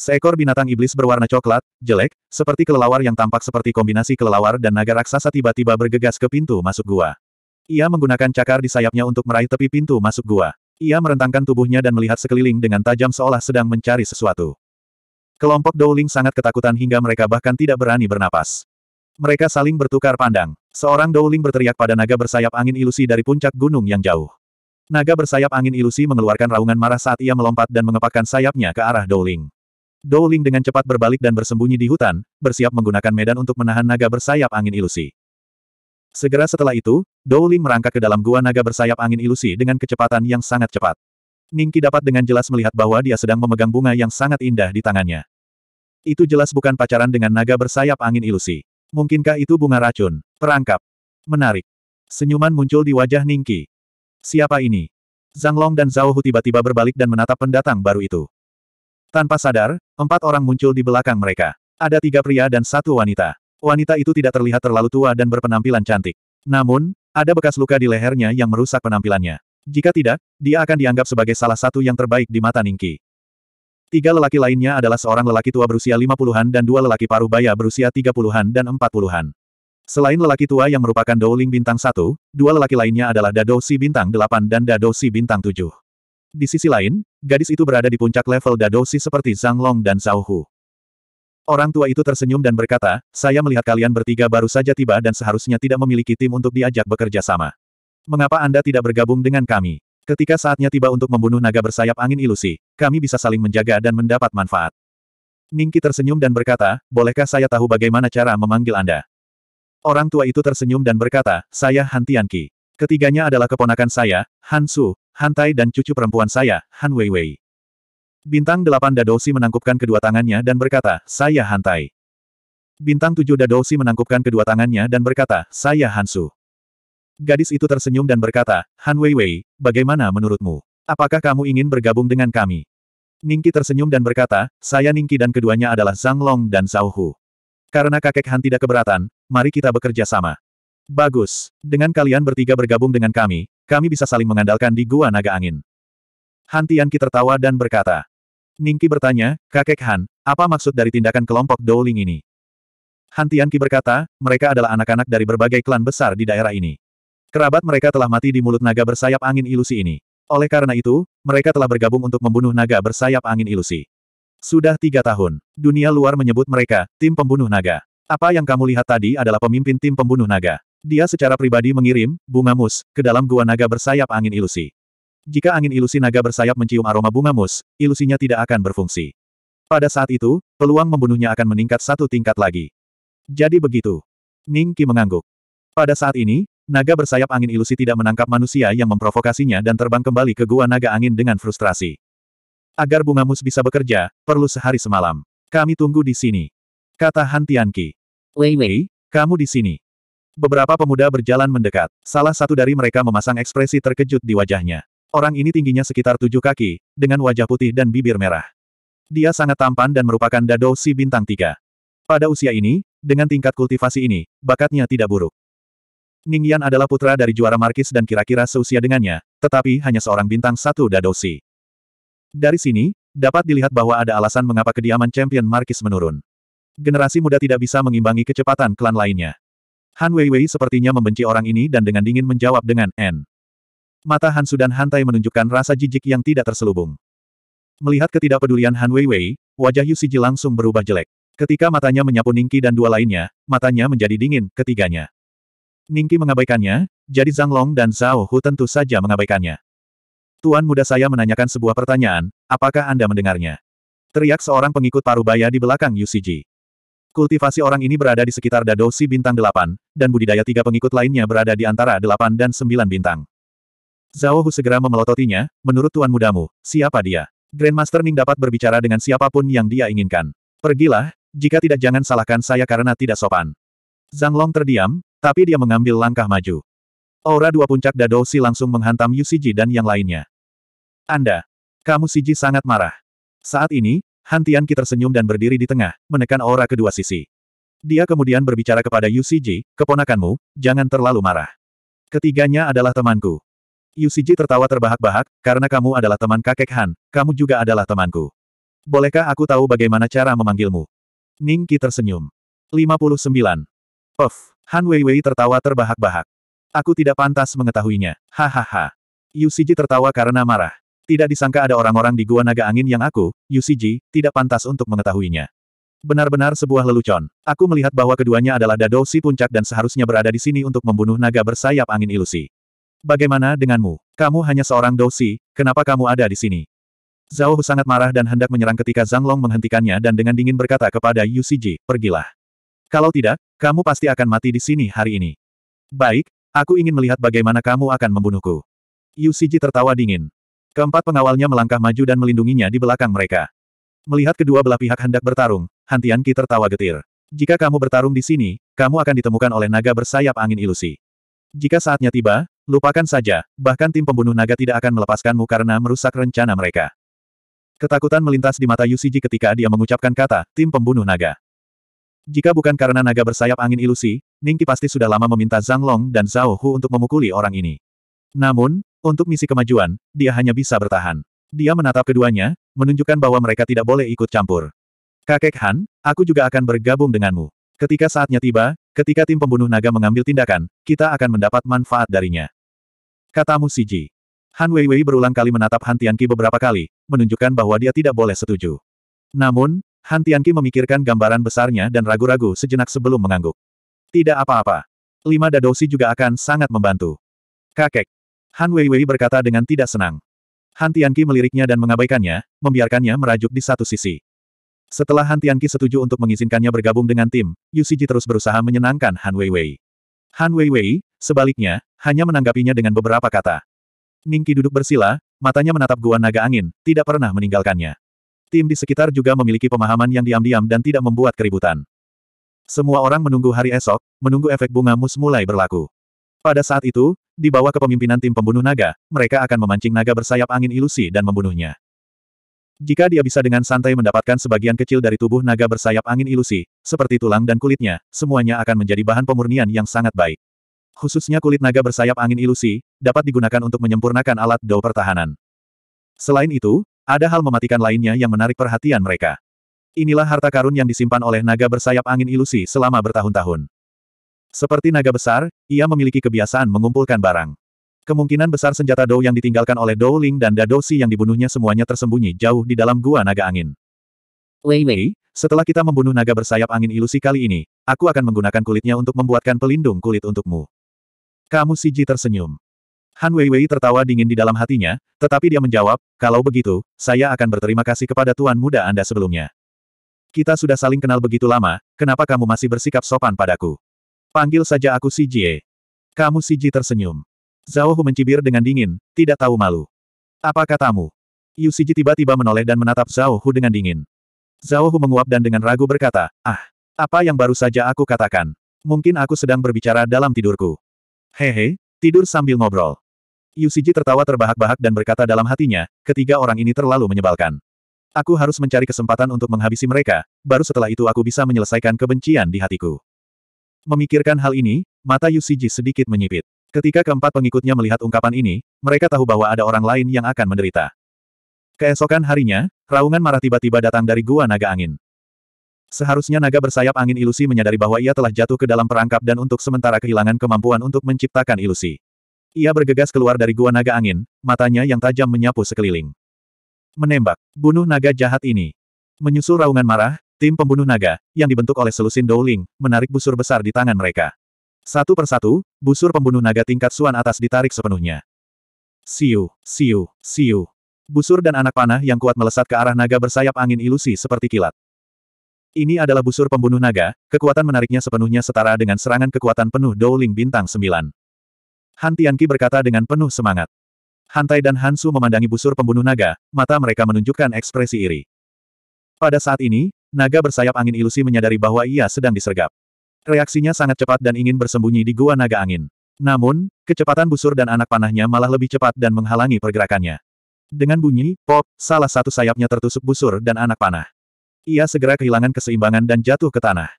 Seekor binatang iblis berwarna coklat, jelek, seperti kelelawar yang tampak seperti kombinasi kelelawar dan naga raksasa tiba-tiba bergegas ke pintu masuk gua. Ia menggunakan cakar di sayapnya untuk meraih tepi pintu masuk gua. Ia merentangkan tubuhnya dan melihat sekeliling dengan tajam seolah sedang mencari sesuatu. Kelompok Dowling sangat ketakutan hingga mereka bahkan tidak berani bernapas. Mereka saling bertukar pandang. Seorang Dowling berteriak pada naga bersayap angin ilusi dari puncak gunung yang jauh. Naga bersayap angin ilusi mengeluarkan raungan marah saat ia melompat dan mengepakkan sayapnya ke arah Dowling. Dowling dengan cepat berbalik dan bersembunyi di hutan, bersiap menggunakan medan untuk menahan naga bersayap angin ilusi. Segera setelah itu, Dowling merangkak ke dalam gua naga bersayap angin ilusi dengan kecepatan yang sangat cepat. Ningki dapat dengan jelas melihat bahwa dia sedang memegang bunga yang sangat indah di tangannya. Itu jelas bukan pacaran dengan naga bersayap angin ilusi. Mungkinkah itu bunga racun? Perangkap. Menarik. Senyuman muncul di wajah Ningki. Siapa ini? Zhang Long dan Zhao Hu tiba-tiba berbalik dan menatap pendatang baru itu. Tanpa sadar, empat orang muncul di belakang mereka. Ada tiga pria dan satu wanita. Wanita itu tidak terlihat terlalu tua dan berpenampilan cantik. Namun, ada bekas luka di lehernya yang merusak penampilannya. Jika tidak, dia akan dianggap sebagai salah satu yang terbaik di mata Ningki. Tiga lelaki lainnya adalah seorang lelaki tua berusia lima puluhan dan dua lelaki paruh baya berusia tiga puluhan dan empat puluhan. Selain lelaki tua yang merupakan Douling bintang 1, dua lelaki lainnya adalah Dado Si bintang 8 dan Dado Si bintang 7. Di sisi lain, gadis itu berada di puncak level Dado Si seperti Zhang Long dan Zhao Hu. Orang tua itu tersenyum dan berkata, saya melihat kalian bertiga baru saja tiba dan seharusnya tidak memiliki tim untuk diajak bekerja sama. Mengapa Anda tidak bergabung dengan kami? Ketika saatnya tiba untuk membunuh naga bersayap angin ilusi, kami bisa saling menjaga dan mendapat manfaat. Ningki tersenyum dan berkata, bolehkah saya tahu bagaimana cara memanggil Anda? Orang tua itu tersenyum dan berkata, saya Han Tianqi. Ketiganya adalah keponakan saya, Han Su, Han Tai dan cucu perempuan saya, Han Weiwei. Bintang delapan Dadosi menangkupkan kedua tangannya dan berkata, saya Han Tai. Bintang tujuh Dadosi menangkupkan kedua tangannya dan berkata, saya Han Su. Gadis itu tersenyum dan berkata, Han Weiwei, bagaimana menurutmu? Apakah kamu ingin bergabung dengan kami? Ningki tersenyum dan berkata, saya Ningki dan keduanya adalah Zhang Long dan Zhao Hu. Karena kakek Han tidak keberatan, mari kita bekerja sama. Bagus. Dengan kalian bertiga bergabung dengan kami, kami bisa saling mengandalkan di Gua Naga Angin. Han Tianqi tertawa dan berkata. Ningki bertanya, kakek Han, apa maksud dari tindakan kelompok Douling ini? Han Tianqi berkata, mereka adalah anak-anak dari berbagai klan besar di daerah ini. Kerabat mereka telah mati di mulut naga bersayap angin ilusi ini. Oleh karena itu, mereka telah bergabung untuk membunuh naga bersayap angin ilusi. Sudah tiga tahun, dunia luar menyebut mereka, tim pembunuh naga. Apa yang kamu lihat tadi adalah pemimpin tim pembunuh naga. Dia secara pribadi mengirim, bunga mus, ke dalam gua naga bersayap angin ilusi. Jika angin ilusi naga bersayap mencium aroma bunga mus, ilusinya tidak akan berfungsi. Pada saat itu, peluang membunuhnya akan meningkat satu tingkat lagi. Jadi begitu. Ning Qi mengangguk. Pada saat ini, naga bersayap angin ilusi tidak menangkap manusia yang memprovokasinya dan terbang kembali ke gua naga angin dengan frustrasi. Agar bunga mus bisa bekerja, perlu sehari semalam. Kami tunggu di sini. Kata Han Tianqi. Wei Wei, kamu di sini. Beberapa pemuda berjalan mendekat. Salah satu dari mereka memasang ekspresi terkejut di wajahnya. Orang ini tingginya sekitar tujuh kaki, dengan wajah putih dan bibir merah. Dia sangat tampan dan merupakan Dado Si Bintang Tiga. Pada usia ini, dengan tingkat kultivasi ini, bakatnya tidak buruk. Yan adalah putra dari juara Markis dan kira-kira seusia dengannya, tetapi hanya seorang bintang satu Dado Si. Dari sini, dapat dilihat bahwa ada alasan mengapa kediaman champion Markis menurun. Generasi muda tidak bisa mengimbangi kecepatan klan lainnya. Han Weiwei sepertinya membenci orang ini dan dengan dingin menjawab dengan N. Mata Han Sudan dan Han Tai menunjukkan rasa jijik yang tidak terselubung. Melihat ketidakpedulian Han Weiwei, wajah Yu Siji langsung berubah jelek. Ketika matanya menyapu Ningki dan dua lainnya, matanya menjadi dingin, ketiganya. Ningki mengabaikannya, jadi Zhang Long dan Zhao Hu tentu saja mengabaikannya. Tuan muda saya menanyakan sebuah pertanyaan, apakah Anda mendengarnya? Teriak seorang pengikut parubaya di belakang Yu Siji. Kultivasi orang ini berada di sekitar si bintang delapan, dan budidaya tiga pengikut lainnya berada di antara delapan dan sembilan bintang. Zhao Hu segera memelototinya, menurut tuan mudamu, siapa dia? Grandmaster Ning dapat berbicara dengan siapapun yang dia inginkan. Pergilah, jika tidak jangan salahkan saya karena tidak sopan. Zhang Long terdiam, tapi dia mengambil langkah maju. Aura dua puncak si langsung menghantam Yu Siji dan yang lainnya. Anda, kamu Siji sangat marah. Saat ini, Han Tianqi tersenyum dan berdiri di tengah, menekan aura kedua sisi. Dia kemudian berbicara kepada UCG, keponakanmu, jangan terlalu marah. Ketiganya adalah temanku. UCG tertawa terbahak-bahak, karena kamu adalah teman kakek Han, kamu juga adalah temanku. Bolehkah aku tahu bagaimana cara memanggilmu? Ning Qi tersenyum. 59. Of, Han Wei tertawa terbahak-bahak. Aku tidak pantas mengetahuinya. Hahaha. UCG tertawa karena marah. Tidak disangka ada orang-orang di Gua Naga Angin yang aku, Yusiji, tidak pantas untuk mengetahuinya. Benar-benar sebuah lelucon. Aku melihat bahwa keduanya adalah Dado Si Puncak dan seharusnya berada di sini untuk membunuh naga bersayap angin ilusi. Bagaimana denganmu? Kamu hanya seorang dosi, kenapa kamu ada di sini? Zhao sangat marah dan hendak menyerang ketika Zhang Long menghentikannya dan dengan dingin berkata kepada Yu Ji, pergilah. Kalau tidak, kamu pasti akan mati di sini hari ini. Baik, aku ingin melihat bagaimana kamu akan membunuhku. Yu Ji tertawa dingin. Keempat pengawalnya melangkah maju dan melindunginya di belakang mereka. Melihat kedua belah pihak hendak bertarung, Han Tianqi tertawa getir. Jika kamu bertarung di sini, kamu akan ditemukan oleh naga bersayap angin ilusi. Jika saatnya tiba, lupakan saja, bahkan tim pembunuh naga tidak akan melepaskanmu karena merusak rencana mereka. Ketakutan melintas di mata Yusiji ketika dia mengucapkan kata, tim pembunuh naga. Jika bukan karena naga bersayap angin ilusi, Ningki pasti sudah lama meminta Zhang Long dan Zhao Hu untuk memukuli orang ini. Namun, untuk misi kemajuan, dia hanya bisa bertahan. Dia menatap keduanya, menunjukkan bahwa mereka tidak boleh ikut campur. Kakek Han, aku juga akan bergabung denganmu. Ketika saatnya tiba, ketika tim pembunuh naga mengambil tindakan, kita akan mendapat manfaat darinya. Katamu Si Ji. Han Weiwei berulang kali menatap Han Tianqi beberapa kali, menunjukkan bahwa dia tidak boleh setuju. Namun, Han Tianqi memikirkan gambaran besarnya dan ragu-ragu sejenak sebelum mengangguk. Tidak apa-apa. Lima dadosi juga akan sangat membantu. Kakek, Han Weiwei berkata dengan tidak senang. Han Tianqi meliriknya dan mengabaikannya, membiarkannya merajuk di satu sisi. Setelah Han Tianqi setuju untuk mengizinkannya bergabung dengan tim, Yu Shiji terus berusaha menyenangkan Han Weiwei. Han Weiwei, sebaliknya, hanya menanggapinya dengan beberapa kata. Ningki duduk bersila, matanya menatap Guan naga angin, tidak pernah meninggalkannya. Tim di sekitar juga memiliki pemahaman yang diam-diam dan tidak membuat keributan. Semua orang menunggu hari esok, menunggu efek bunga mus mulai berlaku. Pada saat itu, di bawah kepemimpinan tim pembunuh naga, mereka akan memancing naga bersayap angin ilusi dan membunuhnya. Jika dia bisa dengan santai mendapatkan sebagian kecil dari tubuh naga bersayap angin ilusi, seperti tulang dan kulitnya, semuanya akan menjadi bahan pemurnian yang sangat baik. Khususnya kulit naga bersayap angin ilusi, dapat digunakan untuk menyempurnakan alat dao pertahanan. Selain itu, ada hal mematikan lainnya yang menarik perhatian mereka. Inilah harta karun yang disimpan oleh naga bersayap angin ilusi selama bertahun-tahun. Seperti naga besar, ia memiliki kebiasaan mengumpulkan barang. Kemungkinan besar senjata Dou yang ditinggalkan oleh Dou Ling dan Dadosi yang dibunuhnya semuanya tersembunyi jauh di dalam gua naga angin. Wei Wei, setelah kita membunuh naga bersayap angin ilusi kali ini, aku akan menggunakan kulitnya untuk membuatkan pelindung kulit untukmu. Kamu Si Ji tersenyum. Han Wei Wei tertawa dingin di dalam hatinya, tetapi dia menjawab, kalau begitu, saya akan berterima kasih kepada Tuan Muda Anda sebelumnya. Kita sudah saling kenal begitu lama, kenapa kamu masih bersikap sopan padaku? Panggil saja aku Si Jie. Kamu Si Ji tersenyum. Zhao Hu mencibir dengan dingin, tidak tahu malu. Apa katamu? Yu Si tiba-tiba menoleh dan menatap Zhao Hu dengan dingin. Zhao Hu menguap dan dengan ragu berkata, Ah, apa yang baru saja aku katakan? Mungkin aku sedang berbicara dalam tidurku. Hehe, tidur sambil ngobrol. Yu Si tertawa terbahak-bahak dan berkata dalam hatinya, ketiga orang ini terlalu menyebalkan. Aku harus mencari kesempatan untuk menghabisi mereka, baru setelah itu aku bisa menyelesaikan kebencian di hatiku. Memikirkan hal ini, mata Yusiji sedikit menyipit. Ketika keempat pengikutnya melihat ungkapan ini, mereka tahu bahwa ada orang lain yang akan menderita. Keesokan harinya, raungan marah tiba-tiba datang dari gua naga angin. Seharusnya naga bersayap angin ilusi menyadari bahwa ia telah jatuh ke dalam perangkap dan untuk sementara kehilangan kemampuan untuk menciptakan ilusi. Ia bergegas keluar dari gua naga angin, matanya yang tajam menyapu sekeliling. Menembak, bunuh naga jahat ini. Menyusul raungan marah, Tim pembunuh naga, yang dibentuk oleh selusin Dowling, menarik busur besar di tangan mereka. Satu persatu, busur pembunuh naga tingkat Suan atas ditarik sepenuhnya. Siu, siu, siu. Busur dan anak panah yang kuat melesat ke arah naga bersayap angin ilusi seperti kilat. Ini adalah busur pembunuh naga, kekuatan menariknya sepenuhnya setara dengan serangan kekuatan penuh Dowling bintang 9. Han Tianqi berkata dengan penuh semangat. Han Tai dan Hansu memandangi busur pembunuh naga, mata mereka menunjukkan ekspresi iri. Pada saat ini, Naga bersayap angin ilusi menyadari bahwa ia sedang disergap. Reaksinya sangat cepat dan ingin bersembunyi di gua naga angin. Namun, kecepatan busur dan anak panahnya malah lebih cepat dan menghalangi pergerakannya. Dengan bunyi, pop, salah satu sayapnya tertusuk busur dan anak panah. Ia segera kehilangan keseimbangan dan jatuh ke tanah.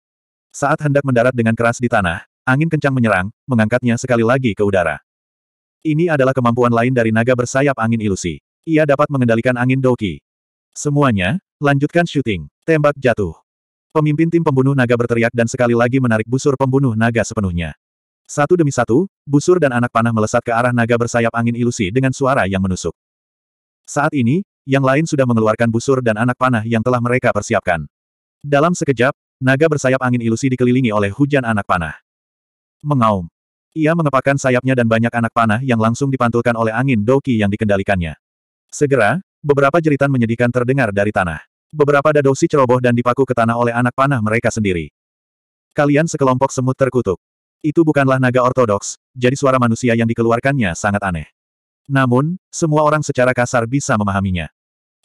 Saat hendak mendarat dengan keras di tanah, angin kencang menyerang, mengangkatnya sekali lagi ke udara. Ini adalah kemampuan lain dari naga bersayap angin ilusi. Ia dapat mengendalikan angin doki. Semuanya, lanjutkan syuting. Tembak jatuh. Pemimpin tim pembunuh naga berteriak dan sekali lagi menarik busur pembunuh naga sepenuhnya. Satu demi satu, busur dan anak panah melesat ke arah naga bersayap angin ilusi dengan suara yang menusuk. Saat ini, yang lain sudah mengeluarkan busur dan anak panah yang telah mereka persiapkan. Dalam sekejap, naga bersayap angin ilusi dikelilingi oleh hujan anak panah. Mengaum. Ia mengepakkan sayapnya dan banyak anak panah yang langsung dipantulkan oleh angin doki yang dikendalikannya. Segera, Beberapa jeritan menyedihkan terdengar dari tanah. Beberapa dadosi ceroboh dan dipaku ke tanah oleh anak panah mereka sendiri. Kalian sekelompok semut terkutuk. Itu bukanlah naga ortodoks, jadi suara manusia yang dikeluarkannya sangat aneh. Namun, semua orang secara kasar bisa memahaminya.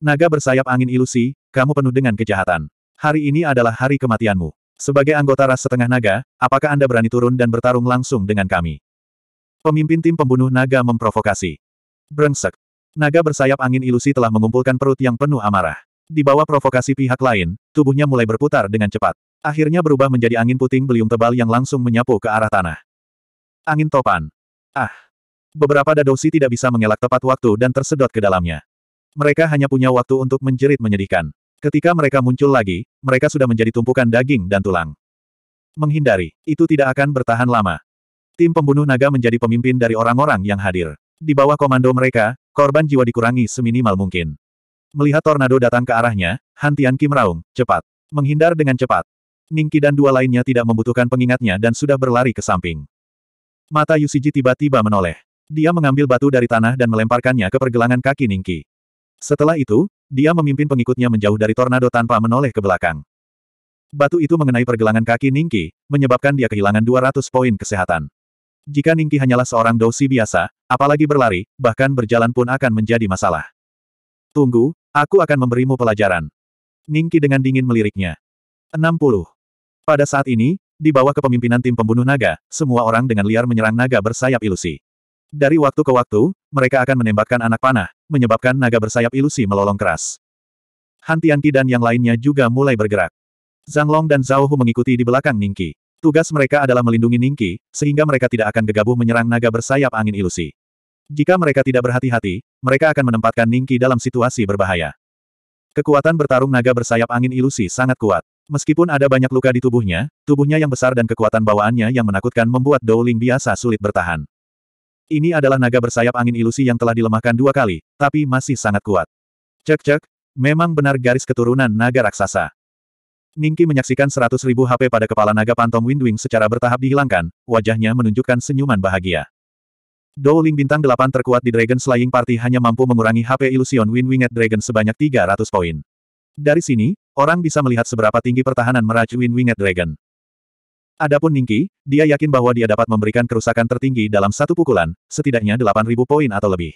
Naga bersayap angin ilusi, kamu penuh dengan kejahatan. Hari ini adalah hari kematianmu. Sebagai anggota ras setengah naga, apakah Anda berani turun dan bertarung langsung dengan kami? Pemimpin tim pembunuh naga memprovokasi. Brengsek. Naga bersayap angin ilusi telah mengumpulkan perut yang penuh amarah. Di bawah provokasi pihak lain, tubuhnya mulai berputar dengan cepat. Akhirnya berubah menjadi angin puting beliung tebal yang langsung menyapu ke arah tanah. Angin topan. Ah! Beberapa dadosi tidak bisa mengelak tepat waktu dan tersedot ke dalamnya. Mereka hanya punya waktu untuk menjerit menyedihkan. Ketika mereka muncul lagi, mereka sudah menjadi tumpukan daging dan tulang. Menghindari, itu tidak akan bertahan lama. Tim pembunuh naga menjadi pemimpin dari orang-orang yang hadir. Di bawah komando mereka, Korban jiwa dikurangi seminimal mungkin. Melihat tornado datang ke arahnya, Han Tian Kim raung, cepat. Menghindar dengan cepat. Ningki dan dua lainnya tidak membutuhkan pengingatnya dan sudah berlari ke samping. Mata Yusiji tiba-tiba menoleh. Dia mengambil batu dari tanah dan melemparkannya ke pergelangan kaki Ningki. Setelah itu, dia memimpin pengikutnya menjauh dari tornado tanpa menoleh ke belakang. Batu itu mengenai pergelangan kaki Ningki, menyebabkan dia kehilangan 200 poin kesehatan. Jika Ningki hanyalah seorang dosi biasa, apalagi berlari, bahkan berjalan pun akan menjadi masalah. Tunggu, aku akan memberimu pelajaran. Ningki dengan dingin meliriknya. 60. Pada saat ini, di bawah kepemimpinan tim pembunuh naga, semua orang dengan liar menyerang naga bersayap ilusi. Dari waktu ke waktu, mereka akan menembakkan anak panah, menyebabkan naga bersayap ilusi melolong keras. Hantianki dan yang lainnya juga mulai bergerak. Zhang Long dan Zhao Hu mengikuti di belakang Ningki. Tugas mereka adalah melindungi Ningki, sehingga mereka tidak akan gegabah menyerang naga bersayap angin ilusi. Jika mereka tidak berhati-hati, mereka akan menempatkan Ningki dalam situasi berbahaya. Kekuatan bertarung naga bersayap angin ilusi sangat kuat. Meskipun ada banyak luka di tubuhnya, tubuhnya yang besar dan kekuatan bawaannya yang menakutkan membuat Dowling biasa sulit bertahan. Ini adalah naga bersayap angin ilusi yang telah dilemahkan dua kali, tapi masih sangat kuat. Cek-cek, memang benar garis keturunan naga raksasa. Ningki menyaksikan seratus ribu HP pada kepala naga pantom Windwing secara bertahap dihilangkan, wajahnya menunjukkan senyuman bahagia. Dowling bintang delapan terkuat di Dragon Slaying Party hanya mampu mengurangi HP Illusion at Dragon sebanyak 300 poin. Dari sini, orang bisa melihat seberapa tinggi pertahanan Meraj at Dragon. Adapun Ningki, dia yakin bahwa dia dapat memberikan kerusakan tertinggi dalam satu pukulan, setidaknya 8.000 poin atau lebih.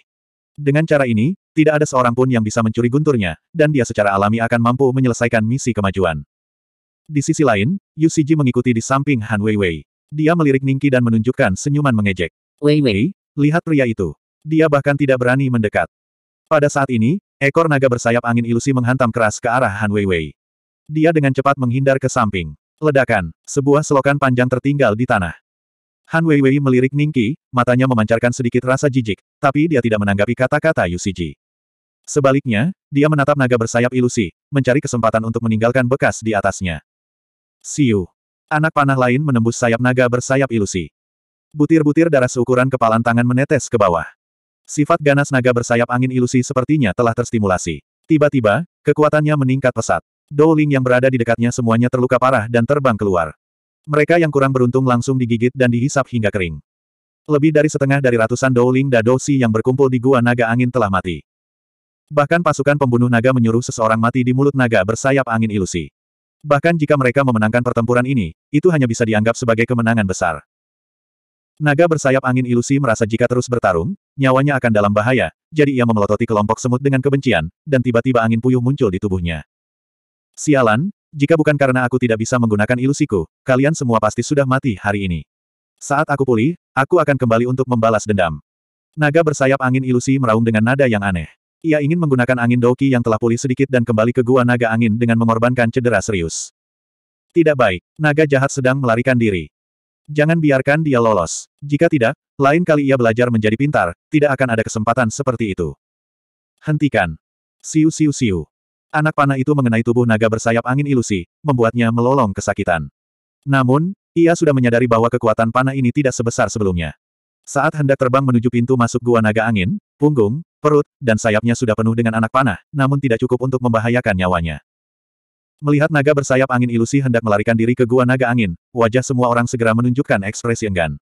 Dengan cara ini, tidak ada seorang pun yang bisa mencuri gunturnya, dan dia secara alami akan mampu menyelesaikan misi kemajuan. Di sisi lain, Yu Shiji mengikuti di samping Han Weiwei. Dia melirik Ningki dan menunjukkan senyuman mengejek. Wei Wei, lihat pria itu. Dia bahkan tidak berani mendekat. Pada saat ini, ekor naga bersayap angin ilusi menghantam keras ke arah Han Weiwei. Dia dengan cepat menghindar ke samping. Ledakan, sebuah selokan panjang tertinggal di tanah. Han Weiwei melirik Ningki, matanya memancarkan sedikit rasa jijik, tapi dia tidak menanggapi kata-kata Yu Shiji. Sebaliknya, dia menatap naga bersayap ilusi, mencari kesempatan untuk meninggalkan bekas di atasnya. Siu. Anak panah lain menembus sayap naga bersayap ilusi. Butir-butir darah seukuran kepalan tangan menetes ke bawah. Sifat ganas naga bersayap angin ilusi sepertinya telah terstimulasi. Tiba-tiba, kekuatannya meningkat pesat. Dowling yang berada di dekatnya semuanya terluka parah dan terbang keluar. Mereka yang kurang beruntung langsung digigit dan dihisap hingga kering. Lebih dari setengah dari ratusan Dowling Dosi yang berkumpul di Gua Naga Angin telah mati. Bahkan pasukan pembunuh naga menyuruh seseorang mati di mulut naga bersayap angin ilusi. Bahkan jika mereka memenangkan pertempuran ini, itu hanya bisa dianggap sebagai kemenangan besar. Naga bersayap angin ilusi merasa jika terus bertarung, nyawanya akan dalam bahaya, jadi ia memelototi kelompok semut dengan kebencian, dan tiba-tiba angin puyuh muncul di tubuhnya. Sialan, jika bukan karena aku tidak bisa menggunakan ilusiku, kalian semua pasti sudah mati hari ini. Saat aku pulih, aku akan kembali untuk membalas dendam. Naga bersayap angin ilusi meraung dengan nada yang aneh. Ia ingin menggunakan angin Doki yang telah pulih sedikit dan kembali ke gua naga angin dengan mengorbankan cedera serius. Tidak baik, naga jahat sedang melarikan diri. Jangan biarkan dia lolos. Jika tidak, lain kali ia belajar menjadi pintar, tidak akan ada kesempatan seperti itu. Hentikan. Siu siu siu. Anak panah itu mengenai tubuh naga bersayap angin ilusi, membuatnya melolong kesakitan. Namun, ia sudah menyadari bahwa kekuatan panah ini tidak sebesar sebelumnya. Saat hendak terbang menuju pintu masuk gua naga angin, punggung, perut, dan sayapnya sudah penuh dengan anak panah, namun tidak cukup untuk membahayakan nyawanya. Melihat naga bersayap angin ilusi hendak melarikan diri ke gua naga angin, wajah semua orang segera menunjukkan ekspresi enggan.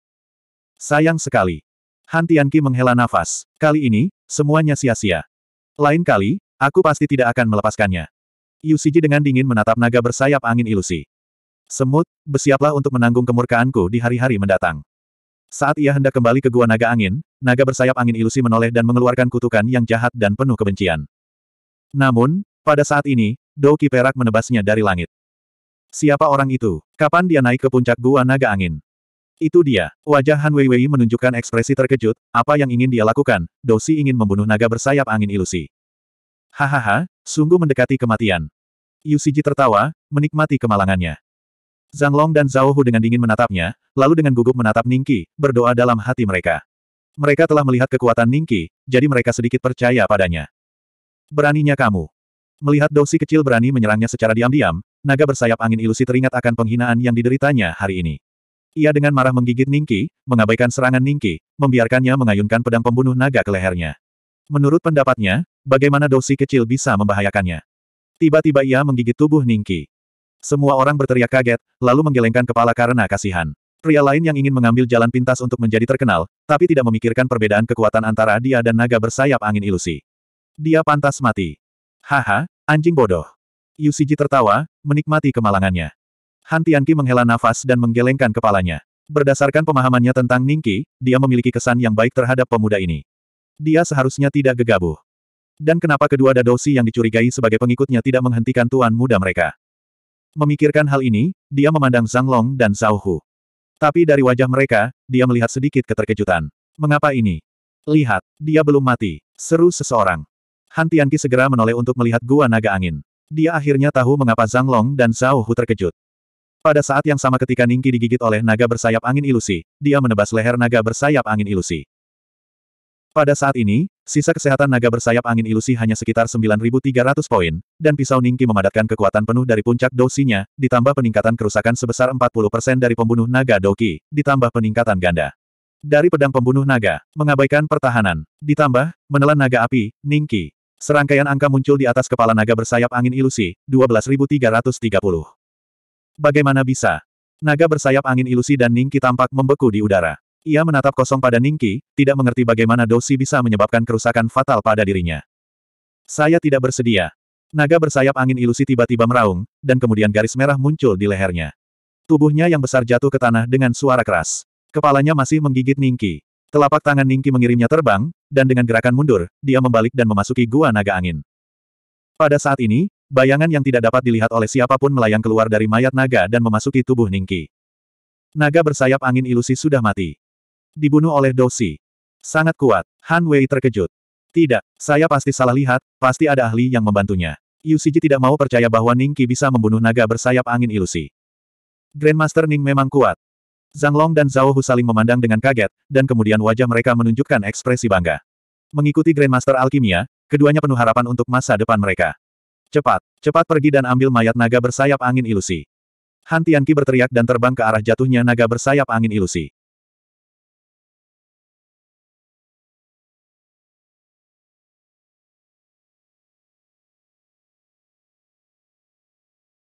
Sayang sekali. Han Tianqi menghela nafas. Kali ini, semuanya sia-sia. Lain kali, aku pasti tidak akan melepaskannya. Yu Yusiji dengan dingin menatap naga bersayap angin ilusi. Semut, bersiaplah untuk menanggung kemurkaanku di hari-hari mendatang. Saat ia hendak kembali ke gua naga angin, naga bersayap angin ilusi menoleh dan mengeluarkan kutukan yang jahat dan penuh kebencian. Namun, pada saat ini, Doki Perak menebasnya dari langit. Siapa orang itu? Kapan dia naik ke puncak gua naga angin? Itu dia. Wajah Han Weiwei menunjukkan ekspresi terkejut, apa yang ingin dia lakukan, Dosi ingin membunuh naga bersayap angin ilusi. Hahaha, sungguh mendekati kematian. Yu Yusiji tertawa, menikmati kemalangannya. Zhang Long dan Zhao Hu dengan dingin menatapnya, lalu dengan gugup menatap Ningqi, berdoa dalam hati mereka. Mereka telah melihat kekuatan Ningqi, jadi mereka sedikit percaya padanya. Beraninya kamu. Melihat Si kecil berani menyerangnya secara diam-diam, naga bersayap angin ilusi teringat akan penghinaan yang dideritanya hari ini. Ia dengan marah menggigit Ningqi, mengabaikan serangan Ningqi, membiarkannya mengayunkan pedang pembunuh naga ke lehernya. Menurut pendapatnya, bagaimana dosi kecil bisa membahayakannya? Tiba-tiba ia menggigit tubuh Ningqi. Semua orang berteriak kaget, lalu menggelengkan kepala karena kasihan. Pria lain yang ingin mengambil jalan pintas untuk menjadi terkenal, tapi tidak memikirkan perbedaan kekuatan antara dia dan naga bersayap angin ilusi. Dia pantas mati. Haha, anjing bodoh. Yusiji tertawa, menikmati kemalangannya. Han Tianqi menghela nafas dan menggelengkan kepalanya. Berdasarkan pemahamannya tentang Ningqi, dia memiliki kesan yang baik terhadap pemuda ini. Dia seharusnya tidak gegabah. Dan kenapa kedua dadosi yang dicurigai sebagai pengikutnya tidak menghentikan tuan muda mereka? Memikirkan hal ini, dia memandang Zhang Long dan Zhao Hu. Tapi dari wajah mereka, dia melihat sedikit keterkejutan. Mengapa ini? Lihat, dia belum mati, seru seseorang. Han Tianqi segera menoleh untuk melihat gua naga angin. Dia akhirnya tahu mengapa Zhang Long dan Zhao Hu terkejut. Pada saat yang sama ketika Ningki digigit oleh naga bersayap angin ilusi, dia menebas leher naga bersayap angin ilusi. Pada saat ini, sisa kesehatan naga bersayap angin ilusi hanya sekitar 9.300 poin, dan pisau Ningki memadatkan kekuatan penuh dari puncak dosinya, ditambah peningkatan kerusakan sebesar 40% dari pembunuh naga Doki, ditambah peningkatan ganda. Dari pedang pembunuh naga, mengabaikan pertahanan, ditambah, menelan naga api, Ningki. Serangkaian angka muncul di atas kepala naga bersayap angin ilusi, 12.330. Bagaimana bisa? Naga bersayap angin ilusi dan Ningki tampak membeku di udara. Ia menatap kosong pada Ningki, tidak mengerti bagaimana Dosi bisa menyebabkan kerusakan fatal pada dirinya. Saya tidak bersedia. Naga bersayap angin ilusi tiba-tiba meraung, dan kemudian garis merah muncul di lehernya. Tubuhnya yang besar jatuh ke tanah dengan suara keras. Kepalanya masih menggigit Ningki. Telapak tangan Ningki mengirimnya terbang, dan dengan gerakan mundur, dia membalik dan memasuki gua naga angin. Pada saat ini, bayangan yang tidak dapat dilihat oleh siapapun melayang keluar dari mayat naga dan memasuki tubuh Ningki. Naga bersayap angin ilusi sudah mati. Dibunuh oleh Dosi. Sangat kuat. Han Wei terkejut. Tidak, saya pasti salah lihat, pasti ada ahli yang membantunya. Yu Siji tidak mau percaya bahwa Ning Qi bisa membunuh naga bersayap angin ilusi. Grandmaster Ning memang kuat. Zhang Long dan Zhao Hu saling memandang dengan kaget, dan kemudian wajah mereka menunjukkan ekspresi bangga. Mengikuti Grandmaster Alkimia, keduanya penuh harapan untuk masa depan mereka. Cepat, cepat pergi dan ambil mayat naga bersayap angin ilusi. Han Tianqi berteriak dan terbang ke arah jatuhnya naga bersayap angin ilusi.